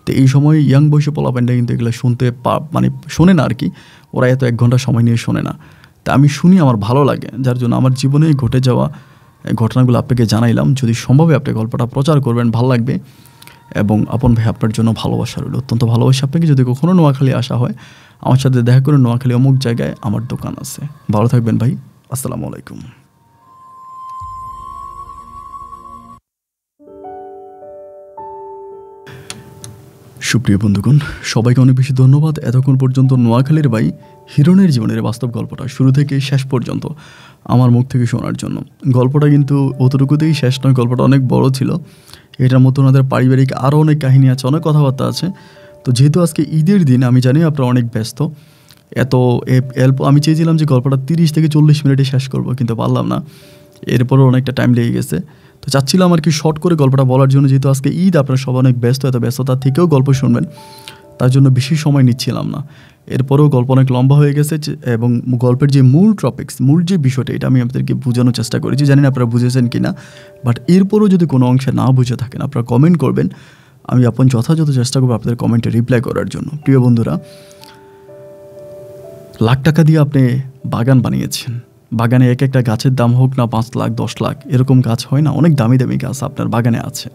তো এই সময় ইয়াং বয়সে পোলাপাইনরা কিন্তু এগুলো শুনতে মানে শোনে না আর কি ওরা এত এক ঘন্টা সময় নিয়ে শোনে না তা আমি শুনি আমার ভালো লাগে যার জন্য আমার জীবনে ঘটে যাওয়া ঘটনাগুলো আপনাকে জানাইলাম যদি সম্ভবে আপনি গল্পটা প্রচার করবেন ভালো লাগবে এবং আপন ভাই আপনার জন্য ভালোবাসা রইল অত্যন্ত ভালোবাসা আপনাকে যদি কখনও নোয়াখালী আসা হয় আমার সাথে দেখা করে নোয়াখালী অমুক জায়গায় আমার দোকান আছে ভালো থাকবেন ভাই আসসালামু আলাইকুম সুপ্রিয় বন্ধুগণ সবাইকে অনেক বেশি ধন্যবাদ এতক্ষণ পর্যন্ত নোয়াখালীর ভাই হিরণের জীবনের বাস্তব গল্পটা শুরু থেকে শেষ পর্যন্ত আমার মুখ থেকে শোনার জন্য গল্পটা কিন্তু অতটুকুতেই শেষ নয় গল্পটা অনেক বড় ছিল এটার মতো ওনাদের পারিবারিক আরও অনেক কাহিনী আছে অনেক কথাবার্তা আছে তো যেহেতু আজকে ঈদের দিন আমি জানি আপনারা অনেক ব্যস্ত এত এল্প আমি চেয়েছিলাম যে গল্পটা তিরিশ থেকে চল্লিশ মিনিটে শেষ করব কিন্তু পারলাম না এরপরও অনেকটা টাইম লেগে গেছে তো চাচ্ছিলাম আর কি শর্ট করে গল্পটা বলার জন্য যেহেতু আজকে ঈদ আপনারা সবাই অনেক ব্যস্ত এত ব্যস্ততা থেকেও গল্প শুনবেন তার জন্য বেশি সময় নিচ্ছিলাম না এরপরেও গল্প অনেক লম্বা হয়ে গেছে এবং গল্পের যে মূল টপিক্স মূল যে বিষয়টা এটা আমি আপনাদেরকে বোঝানোর চেষ্টা করেছি জানি না আপনারা বুঝেছেন কি না বাট এরপরও যদি কোনো অংশে না বুঝে থাকেন আপনারা কমেন্ট করবেন আমি আপন যথাযথ চেষ্টা করবো আপনাদের কমেন্টে রিপ্লাই করার জন্য প্রিয় বন্ধুরা লাখ টাকা দিয়ে আপনি বাগান বানিয়েছেন বাগানে এক একটা গাছের দাম হোক না পাঁচ লাখ দশ লাখ এরকম গাছ হয় না অনেক দামি দামি গাছ আপনার বাগানে আছে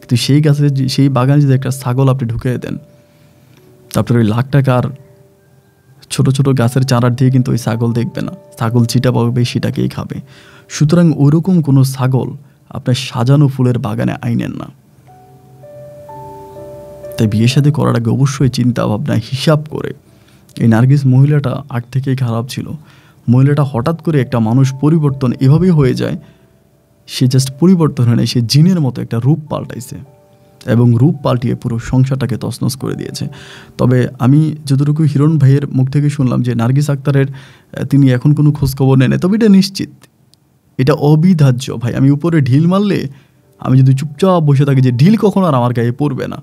কিন্তু সেই গাছের সেই বাগানে যদি একটা ছাগল আপনি ঢুকে দেন তারপরে ওই লাখ টাকার ছোট ছোট গাছের চারার দিয়ে কিন্তু ওই ছাগল দেখবে না ছাগল যেটা পাবে সেটাকেই খাবে সুতরাং ওরকম কোনো ছাগল আপনার সাজানো ফুলের বাগানে আইনেন না তাই বিয়ে সাথে করার আগে অবশ্যই চিন্তা ভাবনা হিসাব করে এই নার্গিস মহিলাটা আগ থেকেই খারাপ ছিল মহিলাটা হঠাৎ করে একটা মানুষ পরিবর্তন এভাবেই হয়ে যায় সে জাস্ট পরিবর্তন হয় না সে জিনের মতো একটা রূপ পাল্টাইছে এবং রূপ পাল্টিয়ে পুরো সংসারটাকে তসনস করে দিয়েছে তবে আমি যতটুকু হিরণ ভাইয়ের মুখ থেকে শুনলাম যে নার্গিস আক্তারের তিনি এখন কোনো খোঁজখবর নেন তবে এটা নিশ্চিত এটা অবিধার্য ভাই আমি উপরে ঢিল মারলে আমি যদি চুপচাপ বসে থাকি যে ঢিল কখনো আর আমার গায়ে পড়বে না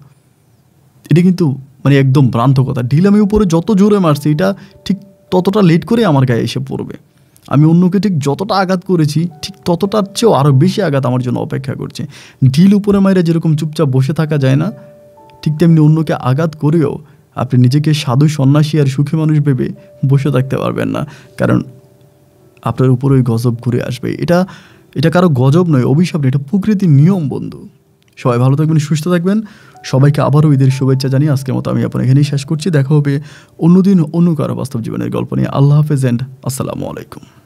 এটা কিন্তু মানে একদম ভ্রান্ত কথা ঢিল আমি উপরে যত জোরে মারছি এটা ঠিক ততটা লেট করে আমার গায়ে এসে পড়বে আমি অন্যকে ঠিক যতটা আঘাত করেছি ঠিক ততটার চেয়েও আরও বেশি আঘাত আমার জন্য অপেক্ষা করছে ঢিল উপরে মাইরে যেরকম চুপচাপ বসে থাকা যায় না ঠিক তেমনি অন্যকে আঘাত করেও আপনি নিজেকে সাধু সন্ন্যাসী আর সুখী মানুষ ভেবে বসে থাকতে পারবেন না কারণ আপনার উপরে ওই গজব ঘুরে আসবে এটা এটা কারো গজব নয় অভিশাপ এটা প্রকৃতির নিয়ম বন্ধু সবাই ভালো থাকবেন সুস্থ থাকবেন সবাইকে আবারও ঈদের শুভেচ্ছা জানিয়ে আজকের মতো আমি আপনার এখানেই শেষ করছি দেখা হবে অন্যদিন অন্য কারো বাস্তব জীবনের গল্প নিয়ে আল্লাহ হাফেজ অ্যান্ড আসসালামু আলাইকুম